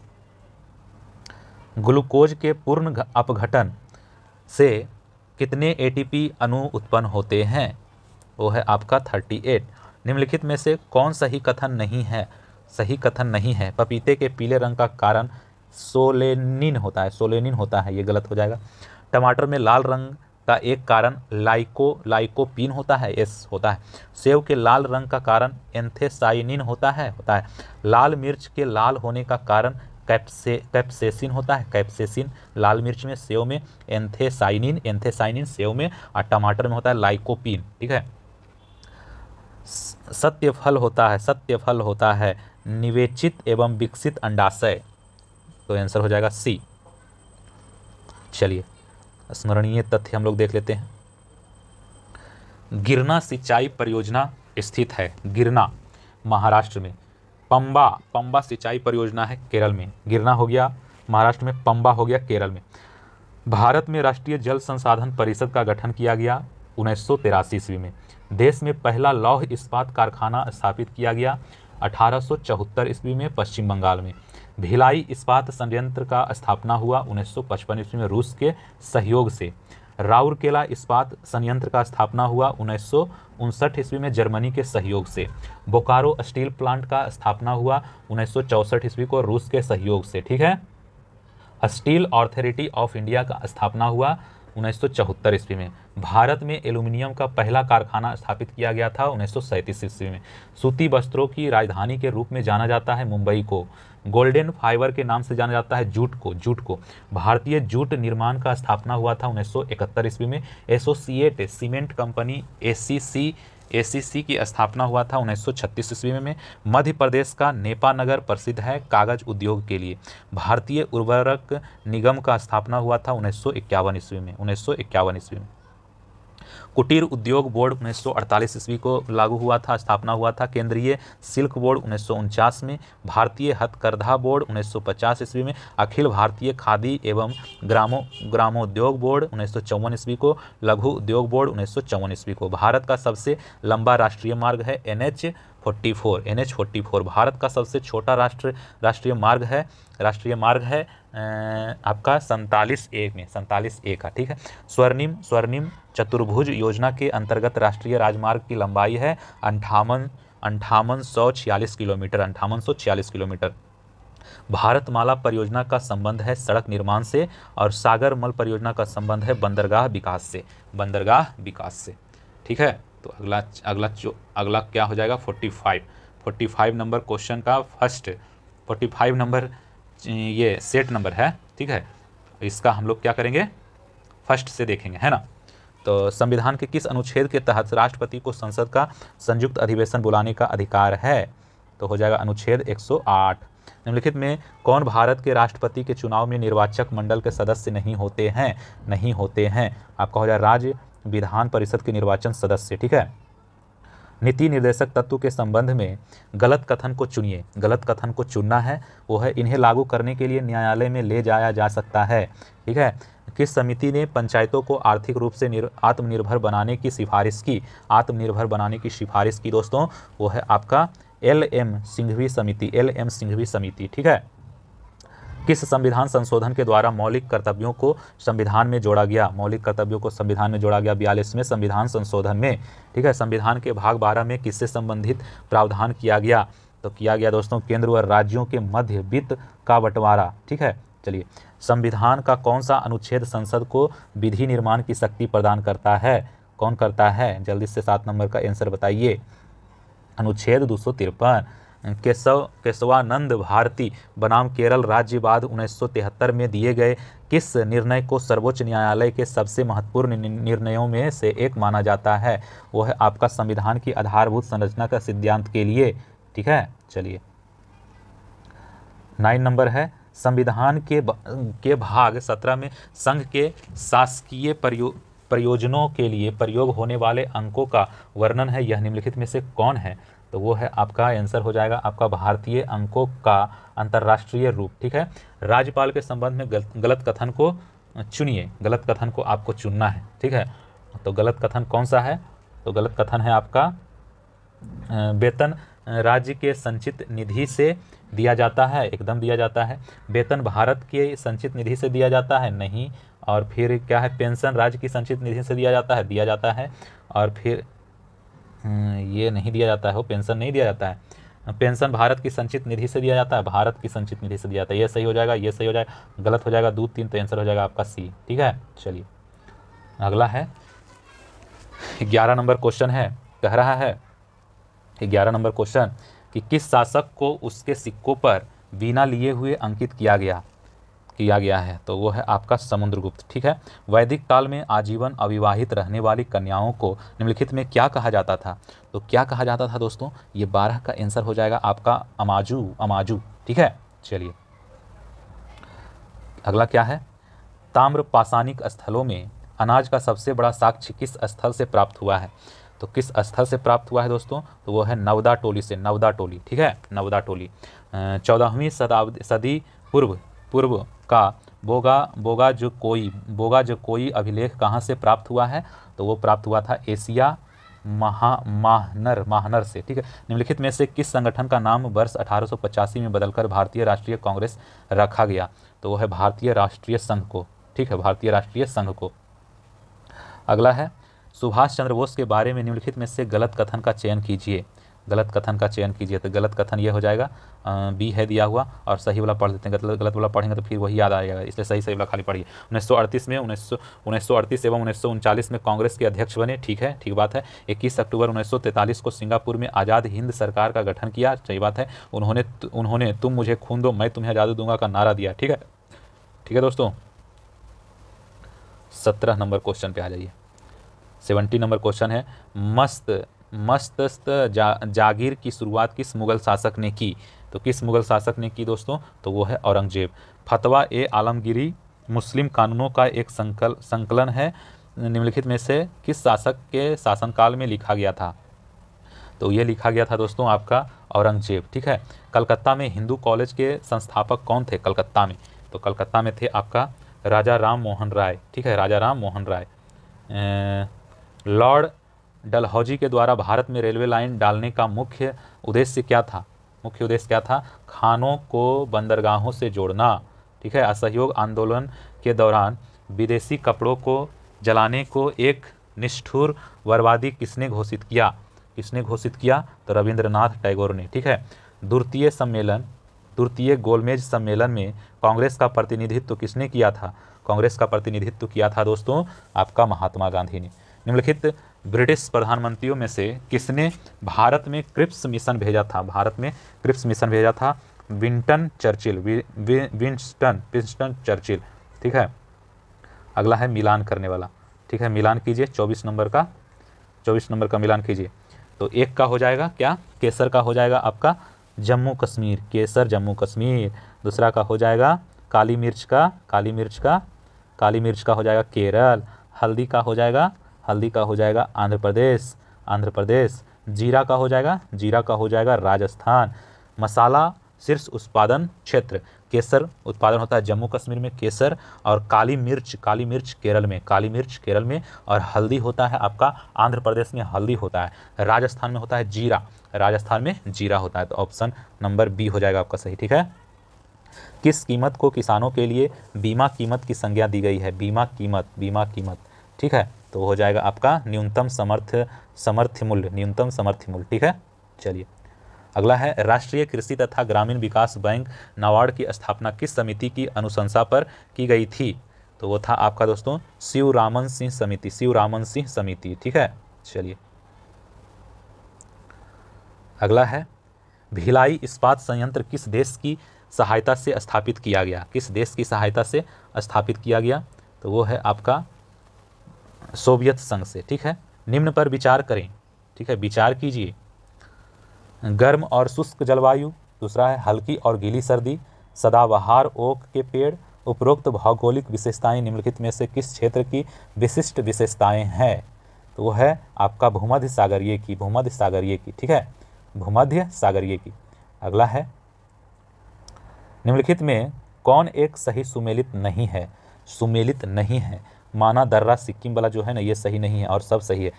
A: ग्लूकोज के पूर्ण अपघटन से कितने एटीपी अणु उत्पन्न होते हैं वो है आपका थर्टी एट निम्नलिखित में से कौन सही कथन नहीं है सही कथन नहीं है पपीते के पीले रंग का कारण सोलेनिन होता है सोलेनिन होता है ये गलत हो जाएगा टमाटर में लाल रंग का एक कारण लाइको लाइकोपिन होता है एस होता है सेब के लाल रंग का कारण एंथेसाइनिन होता है होता है लाल मिर्च के लाल होने का कारण कैप्से कैप्सेसिन होता है कैप्सेसिन लाल मिर्च में सेव में एंथेसाइनिन एंथेसाइनिन सेव में और टमाटर में होता है लाइकोपिन ठीक है सत्य फल होता है सत्य फल होता है निवेचित एवं विकसित अंडाशय तो आंसर हो जाएगा सी चलिए स्मरणीय तथ्य हम लोग देख लेते हैं गिरना सिंचाई परियोजना स्थित है गिरना महाराष्ट्र में पंबा पंबा सिंचाई परियोजना है केरल में गिरना हो गया महाराष्ट्र में पंबा हो गया केरल में भारत में राष्ट्रीय जल संसाधन परिषद का गठन किया गया उन्नीस ईस्वी में देश में पहला लौह इस्पात कारखाना स्थापित किया गया अठारह ईस्वी में पश्चिम बंगाल में भिलाई इस्पात संयंत्र का स्थापना हुआ 1955 ईस्वी में रूस के सहयोग से राउरकेला इस्पात संयंत्र का स्थापना हुआ उन्नीस ईस्वी में जर्मनी के सहयोग से बोकारो स्टील प्लांट का स्थापना हुआ उन्नीस ईस्वी को रूस के सहयोग से ठीक है स्टील ऑथोरिटी ऑफ इंडिया का स्थापना हुआ उन्नीस ईस्वी में भारत में एल्यूमिनियम का पहला कारखाना स्थापित किया गया था उन्नीस ईस्वी में सूती वस्त्रों की राजधानी के रूप में जाना जाता है मुंबई को गोल्डन फाइबर के नाम से जाना जाता है जूट को जूट को भारतीय जूट निर्माण का स्थापना हुआ था 1971 ईस्वी में associate cement company ACC ACC की स्थापना हुआ था 1936 ईस्वी में, मध्य प्रदेश का नेपानगर प्रसिद्ध है कागज उद्योग के लिए भारतीय उर्वरक निगम का स्थापना हुआ था उन्नीस ईस्वी में उन्नीस ईस्वी में कुटीर उद्योग बोर्ड 1948 ईस्वी को लागू हुआ था स्थापना हुआ था केंद्रीय सिल्क बोर्ड उन्नीस में भारतीय हथकरघा बोर्ड 1950 ईस्वी में अखिल भारतीय खादी एवं ग्रामो ग्रामोद्योग बोर्ड उन्नीस ईस्वी को लघु उद्योग बोर्ड उन्नीस ईस्वी को भारत का सबसे लंबा राष्ट्रीय मार्ग है N forty four N H forty four भारत का सबसे छोटा राष्ट्र राष्ट्रीय मार्ग है राष्ट्रीय मार्ग है आपका सैंतालीस ए में सैंतालीस ए का ठीक है स्वर्णिम स्वर्णिम चतुर्भुज योजना के अंतर्गत राष्ट्रीय राजमार्ग की लंबाई है अंठावन अंठावन सौ छियालीस किलोमीटर अंठावन सौ छियालीस किलोमीटर भारतमाला परियोजना का संबंध है सड़क निर्माण से और सागरमल परियोजना का संबंध है बंदरगाह विकास से बंदरगाह विकास से ठीक है तो अगला अगला अगला क्या हो जाएगा forty five forty five number question का फर्स्ट फोर्टी फाइव नंबर ये सेट नंबर है ठीक है इसका हम लोग क्या करेंगे फर्स्ट से देखेंगे है ना तो संविधान के किस अनुच्छेद के तहत राष्ट्रपति को संसद का संयुक्त अधिवेशन बुलाने का अधिकार है तो हो जाएगा अनुच्छेद 108 निम्नलिखित में कौन भारत के राष्ट्रपति के चुनाव में निर्वाचक मंडल के सदस्य नहीं होते हैं नहीं होते हैं आपका हो जाए राज्य विधान परिषद के निर्वाचन सदस्य ठीक है नीति निर्देशक तत्व के संबंध में गलत कथन को चुनिए गलत कथन को चुनना है वो है इन्हें लागू करने के लिए न्यायालय में ले जाया जा सकता है ठीक है किस समिति ने पंचायतों को आर्थिक रूप से आत्मनिर्भर बनाने की सिफारिश की आत्मनिर्भर बनाने की सिफारिश की दोस्तों वो है आपका एल एम सिंघवी समिति एल एम सिंघवी समिति ठीक है किस संविधान संशोधन के द्वारा मौलिक कर्तव्यों को संविधान में जोड़ा गया मौलिक कर्तव्यों को संविधान में जोड़ा गया बयालीसवें संविधान संशोधन में ठीक है संविधान के भाग बारह में किससे संबंधित प्रावधान किया गया तो किया गया दोस्तों केंद्र व राज्यों के मध्य वित्त का बंटवारा ठीक है चलिए संविधान का कौन सा अनुच्छेद संसद को विधि निर्माण की शक्ति प्रदान करता है कौन करता है जल्दी से सात नंबर का आंसर बताइए अनुच्छेद दो सौ तिरपन केशव केशवानंद भारती बनाम केरल राज्यवाद उन्नीस में दिए गए किस निर्णय को सर्वोच्च न्यायालय के सबसे महत्वपूर्ण निर्णयों में से एक माना जाता है वो है आपका संविधान की आधारभूत संरचना का सिद्धांत के लिए ठीक है चलिए नाइन नंबर है संविधान के के भाग सत्रह में संघ के शासकीय प्रयो प्रयोजनों के लिए प्रयोग होने वाले अंकों का वर्णन है यह निम्नलिखित में से कौन है तो वो है आपका आंसर हो जाएगा आपका भारतीय अंकों का अंतर्राष्ट्रीय रूप ठीक है राज्यपाल के संबंध में गलत कथन को चुनिए गलत कथन को आपको चुनना है ठीक है तो गलत कथन कौन सा है तो गलत कथन है आपका वेतन राज्य के संचित निधि से दिया जाता है एकदम दिया जाता है वेतन भारत के संचित निधि से दिया जाता है नहीं और फिर क्या है पेंशन राज्य की संचित निधि से दिया जाता है दिया जाता है और फिर हम्म, ये नहीं दिया जाता है वो पेंशन नहीं दिया जाता है पेंशन भारत की संचित निधि से दिया जाता है भारत की संचित निधि से दिया जाता है ये सही हो जाएगा ये सही हो जाएगा गलत हो जाएगा दो तीन तो आंसर हो जाएगा आपका सी ठीक है चलिए अगला है ग्यारह नंबर क्वेश्चन है कह रहा है ग्यारह नंबर क्वेश्चन कि किस शासक को उसके सिक्कों पर बिना लिए हुए अंकित किया गया किया गया है तो वो है आपका समुद्रगुप्त ठीक है वैदिक काल में आजीवन अविवाहित रहने वाली कन्याओं को निम्नलिखित में क्या कहा जाता था तो क्या कहा जाता था दोस्तों ये बारह का आंसर हो जाएगा आपका अमाजू अमाजू ठीक है चलिए अगला क्या है ताम्र पाषाणिक स्थलों में अनाज का सबसे बड़ा साक्ष्य किस स्थल से प्राप्त हुआ है तो किस स्थल से प्राप्त हुआ है दोस्तों तो वो है नवदा टोली से नवदा टोली ठीक है नवदा टोली चौदहवीं शताब्दी सदी पूर्व पूर्व का बोगा बोगा जो कोई बोगा जो कोई अभिलेख कहाँ से प्राप्त हुआ है तो वो प्राप्त हुआ था एशिया महा माहनर माहनर से ठीक है निम्नलिखित में से किस संगठन का नाम वर्ष अठारह में बदलकर भारतीय राष्ट्रीय कांग्रेस रखा गया तो वो है भारतीय राष्ट्रीय संघ को ठीक है भारतीय राष्ट्रीय संघ को अगला है सुभाष चंद्र बोस के बारे में निम्नलिखित में से गलत कथन का चयन कीजिए गलत कथन का चयन कीजिए तो गलत कथन ये हो जाएगा बी है दिया हुआ और सही वाला पढ़ देते हैं गलत गलत वाला पढ़ेंगे तो फिर वही याद आएगा इसलिए सही सही वाला खाली पढ़िए उन्नीस में उन्नीस सौ एवं उन्नीस में कांग्रेस के अध्यक्ष बने ठीक है ठीक बात है इक्कीस अक्टूबर उन्नीस को सिंगापुर में आज़ाद हिंद सरकार का गठन किया सही बात है उन्होंने उन्होंने तुम मुझे खून दो मैं तुम्हें आजाद दूंगा का नारा दिया ठीक है ठीक है दोस्तों सत्रह नंबर क्वेश्चन पर आ जाइए सेवेंटी नंबर क्वेश्चन है मस्त मस्तस्त जा, जागीर की शुरुआत किस मुग़ल शासक ने की तो किस मुग़ल शासक ने की दोस्तों तो वो है औरंगजेब फतवा ए आलमगिरी मुस्लिम कानूनों का एक संकल संकलन है निम्नलिखित में से किस शासक के शासनकाल में लिखा गया था तो ये लिखा गया था दोस्तों आपका औरंगजेब ठीक है कलकत्ता में हिंदू कॉलेज के संस्थापक कौन थे कलकत्ता में तो कलकत्ता में थे आपका राजा राम मोहन राय ठीक है राजा राम मोहन राय लॉर्ड डलहौजी के द्वारा भारत में रेलवे लाइन डालने का मुख्य उद्देश्य क्या था मुख्य उद्देश्य क्या था खानों को बंदरगाहों से जोड़ना ठीक है असहयोग आंदोलन के दौरान विदेशी कपड़ों को जलाने को एक निष्ठुर बर्बादी किसने घोषित किया किसने घोषित किया तो रविंद्रनाथ टैगोर ने ठीक है द्वितीय सम्मेलन द्वितीय गोलमेज सम्मेलन में कांग्रेस का प्रतिनिधित्व तो किसने किया था कांग्रेस का प्रतिनिधित्व तो किया था दोस्तों आपका महात्मा गांधी ने निम्नलिखित ब्रिटिश प्रधानमंत्रियों में से किसने भारत में क्रिप्स मिशन भेजा था भारत में क्रिप्स मिशन भेजा था विंटन चर्चिल वि, वि, विंस्टन विंस्टन चर्चिल ठीक है अगला है मिलान करने वाला ठीक है मिलान कीजिए चौबीस नंबर का चौबीस नंबर का मिलान कीजिए तो एक का हो जाएगा क्या केसर का हो जाएगा आपका जम्मू कश्मीर केसर जम्मू कश्मीर दूसरा का हो जाएगा काली मिर्च का काली मिर्च का काली मिर्च का हो जाएगा केरल हल्दी का हो जाएगा हल्दी का हो जाएगा आंध्र प्रदेश आंध्र प्रदेश जीरा का हो जाएगा जीरा का हो जाएगा राजस्थान मसाला शीर्ष उत्पादन क्षेत्र केसर उत्पादन होता है जम्मू कश्मीर में केसर और काली मिर्च काली मिर्च केरल में काली मिर्च केरल में और हल्दी होता है आपका आंध्र प्रदेश में हल्दी होता है राजस्थान में होता है जीरा राजस्थान में जीरा होता है तो ऑप्शन नंबर बी हो जाएगा आपका सही ठीक है किस कीमत को किसानों के लिए बीमा कीमत की संज्ञा दी गई है बीमा कीमत बीमा कीमत ठीक है तो हो जाएगा आपका न्यूनतम समर्थ समर्थ्य मूल्य न्यूनतम समर्थ्य मूल्य ठीक है चलिए अगला है राष्ट्रीय कृषि तथा ग्रामीण विकास बैंक नावार्ड की स्थापना किस समिति की अनुशंसा पर की गई थी तो वो था आपका दोस्तों शिव रामन सिंह समिति शिव रामन सिंह समिति ठीक है चलिए अगला है भिलाई इस्पात संयंत्र किस देश की सहायता से स्थापित किया गया किस देश की सहायता से स्थापित किया गया तो वो है आपका सोवियत संघ से ठीक है निम्न पर विचार करें ठीक है विचार कीजिए गर्म और शुष्क जलवायु दूसरा है हल्की और गीली सर्दी सदाबहार ओक के पेड़ उपरोक्त भौगोलिक विशेषताएं निम्नलिखित में से किस क्षेत्र की विशिष्ट विशेषताएं हैं तो वो है आपका भूमध्य सागरीय की भूमध्य सागरीय की ठीक है भूमध्य सागरीय की अगला है निम्नलिखित में कौन एक सही सुमेलित नहीं है सुमेलित नहीं है माना दर्रा सिक्किम वाला जो है ना ये सही नहीं है और सब सही है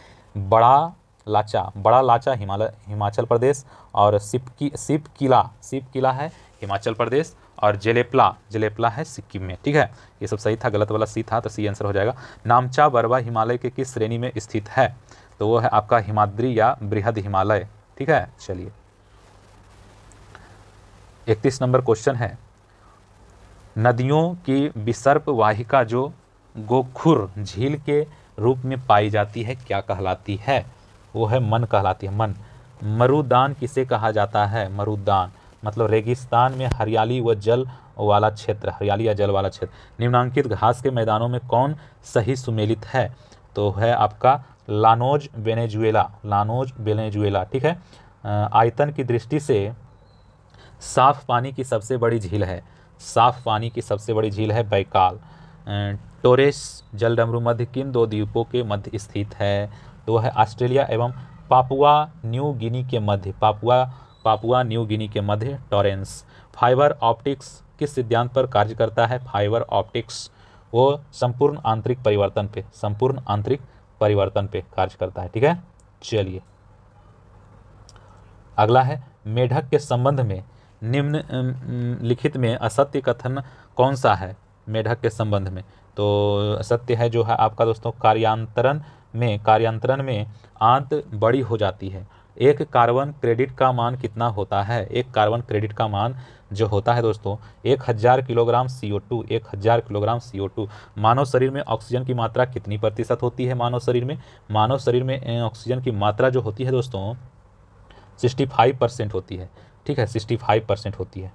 A: बड़ा लाचा बड़ा लाचा हिमालय हिमाचल प्रदेश और सिप की सिप किला सिप किला है हिमाचल प्रदेश और जलेपला जलेपला है सिक्किम में ठीक है ये सब सही था गलत वाला सी था तो सी आंसर हो जाएगा नामचा बरवा हिमालय के किस श्रेणी में स्थित है तो वो है आपका हिमाद्री या बृहद हिमालय ठीक है चलिए इकतीस नंबर क्वेश्चन है नदियों की विसर्प वाहिका जो गोखुर झील के रूप में पाई जाती है क्या कहलाती है वो है मन कहलाती है मन मरुदान किसे कहा जाता है मरुदान मतलब रेगिस्तान में हरियाली व जल वाला क्षेत्र हरियाली या जल वाला क्षेत्र निम्नांकित घास के मैदानों में कौन सही सुमेलित है तो है आपका लानोज वेनेजुएला लानोज वेनेजुएला ठीक है आयतन की दृष्टि से साफ पानी की सबसे बड़ी झील है साफ पानी की सबसे बड़ी झील है बैकाल टोरेस जल डमरू मध्य किन दो द्वीपों के मध्य स्थित है तो वह ऑस्ट्रेलिया एवं पापुआ न्यू गिनी के मध्य पापुआ पापुआ न्यू गिनी के मध्य टॉरेंस फाइबर ऑप्टिक्स किस सिद्धांत पर कार्य करता है फाइबर ऑप्टिक्स वो संपूर्ण आंतरिक परिवर्तन पे संपूर्ण आंतरिक परिवर्तन पे कार्य करता है ठीक है चलिए अगला है मेढक के संबंध में निम्न लिखित में असत्य कथन कौन सा है मेढक के संबंध में तो सत्य है जो है आपका दोस्तों कार्यांतरण में कार्यांतरण में आंत बड़ी हो जाती है एक कार्बन क्रेडिट का मान कितना होता है एक कार्बन क्रेडिट का मान जो होता है दोस्तों एक हज़ार किलोग्राम सी ओ टू एक हज़ार किलोग्राम सी ओ टू मानव शरीर में ऑक्सीजन की मात्रा कितनी प्रतिशत होती है मानव शरीर में मानव शरीर में ऑक्सीजन की मात्रा जो होती है दोस्तों सिक्सटी फाइव परसेंट होती है ठीक है सिक्सटी फाइव परसेंट होती है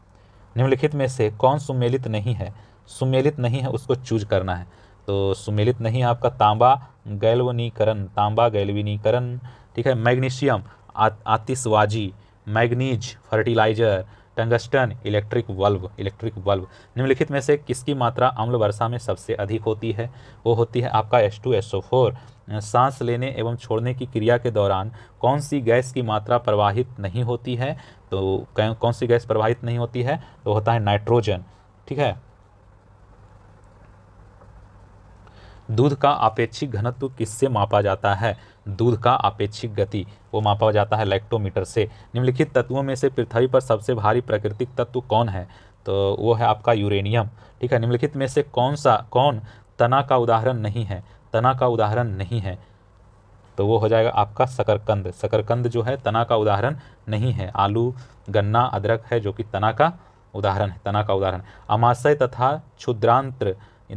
A: निम्नलिखित में से कौन सुमेलित नहीं है सुमेलित नहीं है उसको चूज करना है तो सुमेलित नहीं है आपका तांबा गैल्वनीकरण तांबा गैल्वनीकरण ठीक है मैग्नीशियम आतिशबाजी manganese fertiliser tungsten electric bulb electric bulb निम्नलिखित में से किसकी मात्रा अम्ल वर्षा में सबसे अधिक होती है वो होती है आपका S two S O four सांस लेने एवं छोड़ने की क्रिया के दौरान कौन सी गैस की मात्रा प्रवाहित नहीं होती है तो कौन सी गैस प्रवाहित नहीं होती है तो होता है नाइट्रोजन ठीक है दूध का आपेक्षिक घनत्व किससे मापा जाता है दूध का अपेक्षिक गति वो मापा जाता है लैक्टोमीटर से निम्नलिखित तत्वों में से पृथ्वी पर सबसे भारी प्राकृतिक तत्व कौन है तो वो है आपका यूरेनियम ठीक है निम्नलिखित में से कौन सा कौन तना का उदाहरण नहीं है तना का उदाहरण नहीं है तो वो हो जाएगा आपका शकरकंद शकरकंद जो है तना का उदाहरण नहीं है आलू गन्ना अदरक है जो कि तना का उदाहरण है तना का उदाहरण अमाशय तथा क्षुद्रांत्र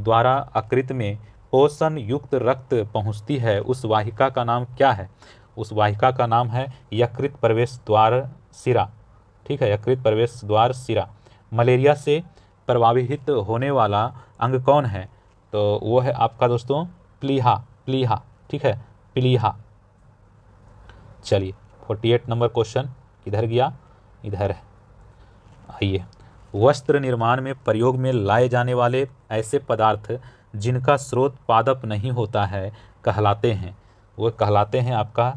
A: द्वारा अकृत में पोषण युक्त रक्त पहुंचती है उस वाहिका का नाम क्या है उस वाहिका का नाम है यकृत प्रवेश द्वार सिरा ठीक है यकृत प्रवेश द्वार सिरा मलेरिया से प्रभावित होने वाला अंग कौन है तो वो है आपका दोस्तों प्लीहा प्लीहा ठीक है प्लीहा चलिए फोर्टी एट नंबर क्वेश्चन किधर गया इधर है आइए वस्त्र निर्माण में प्रयोग में लाए जाने वाले ऐसे पदार्थ जिनका स्रोत पादप नहीं होता है कहलाते हैं वो कहलाते हैं आपका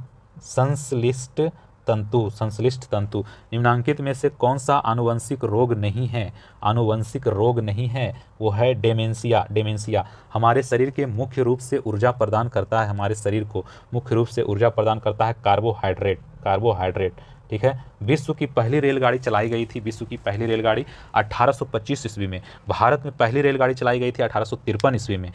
A: संश्लिष्ट तंतु संश्लिष्ट तंतु निम्नांकित में से कौन सा आनुवंशिक रोग नहीं है आनुवंशिक रोग नहीं है वो है डेमेंसिया डेमेंसिया हमारे शरीर के मुख्य रूप से ऊर्जा प्रदान करता है हमारे शरीर को मुख्य रूप से ऊर्जा प्रदान करता है कार्बोहाइड्रेट कार्बोहाइड्रेट ठीक है विश्व की पहली रेलगाड़ी चलाई गई थी विश्व की पहली रेलगाड़ी 1825 ईस्वी में भारत में पहली रेलगाड़ी चलाई गई थी अठारह ईस्वी में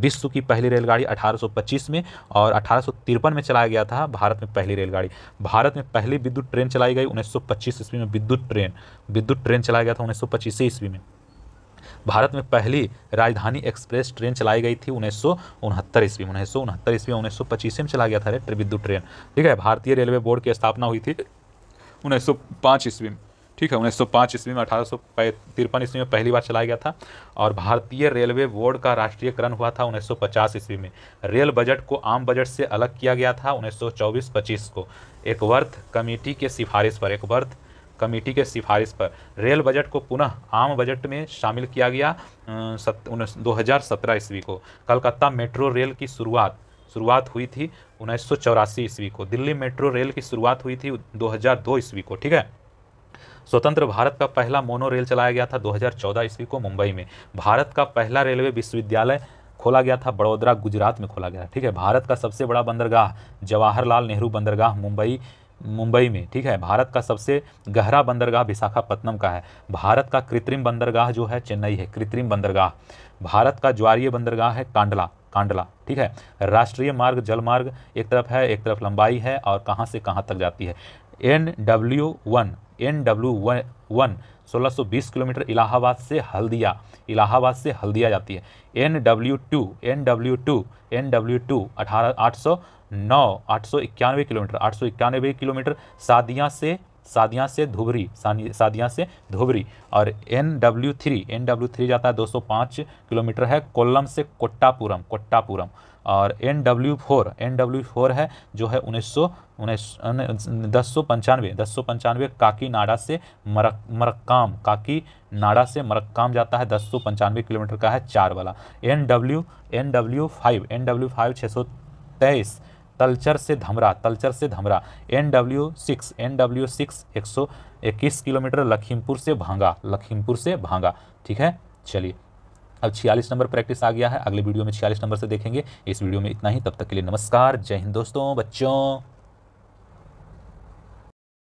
A: विश्व की पहली रेलगाड़ी 1825 में और अठारह में चलाया गया था भारत में पहली रेलगाड़ी भारत में पहली विद्युत ट्रेन चलाई गई 1925 ईस्वी में विद्युत ट्रेन विद्युत ट्रेन चलाया गया था उन्नीस ईस्वी में भारत में पहली राजधानी एक्सप्रेस ट्रेन चलाई गई थी उन्नीस सौ उनहत्तर ईस्वी उन्नीस सौ उनहत्तर ईस्वी उन्नीस सौ पच्चीस में चला गया था विद्युत ट्रेन ठीक है भारतीय रेलवे बोर्ड की स्थापना हुई थी उन्नीस सौ पाँच ईस्वी में ठीक है उन्नीस सौ पाँच ईस्वी में अठारह सौ तिरपन ईस्वी में पहली बार चलाया गया था और भारतीय रेलवे बोर्ड का राष्ट्रीयकरण हुआ था उन्नीस सौ पचास ईस्वी में रेल बजट को आम बजट से अलग किया गया था उन्नीस सौ चौबीस पच्चीस को एक वर्थ कमेटी के सिफारिश पर एक वर्थ कमेटी के सिफारिश पर रेल बजट को पुनः आम बजट में शामिल किया गया दो हज़ार सत्रह ईस्वी को कलकत्ता मेट्रो रेल की शुरुआत शुरुआत हुई थी उन्नीस ईस्वी को दिल्ली मेट्रो रेल की शुरुआत हुई थी 2002 ईस्वी को ठीक है स्वतंत्र भारत का पहला मोनो रेल चलाया गया था 2014 ईस्वी को मुंबई में भारत का पहला रेलवे विश्वविद्यालय खोला गया था बड़ोदरा गुजरात में खोला गया ठीक है भारत का सबसे बड़ा बंदरगाह जवाहरलाल नेहरू बंदरगाह मुंबई मुंबई में ठीक है भारत का सबसे गहरा बंदरगाह विशाखापत्तनम का है भारत का कृत्रिम बंदरगाह जो है चेन्नई है कृत्रिम बंदरगाह भारत का ज्वारीय बंदरगाह है कांडला कांडला ठीक है राष्ट्रीय मार्ग जल मार्ग एक तरफ है एक तरफ लंबाई है और कहाँ से कहाँ तक जाती है N W one N W one सोलह किलोमीटर इलाहाबाद से हल्दिया इलाहाबाद से हल्दिया जाती है N W two N W two N W two अठारह आठ सौ नौ आठ सौ इक्यानवे किलोमीटर आठ सौ इक्यानवे किलोमीटर सादिया से सादियाँ से धुबरी सादियाँ से धुबरी और N W three N W three जाता है 205 किलोमीटर है कोल्लम से कोट्टापुरम कोट्टापुरम और N W four N W four है जो है उन्नीस सौ उन्नीस दस सौ पंचानवे दस सौ पंचानवे काकीनाडा से मरक मरक्काम काकी नाडा से मरक्काम जाता है दस सौ पंचानवे किलोमीटर का है चार वाला N W N W five N W five छः सौ तेईस तलचर से धमरा तलचर से Dhamra N W six N W six एक सौ इक्कीस किलोमीटर लखीमपुर से भांगा लखीमपुर से भांगा ठीक है चलिए अब छियालीस नंबर प्रैक्टिस आ गया है अगले वीडियो में छियालीस नंबर से देखेंगे इस वीडियो में इतना ही तब तक के लिए नमस्कार जय हिंद दोस्तों बच्चों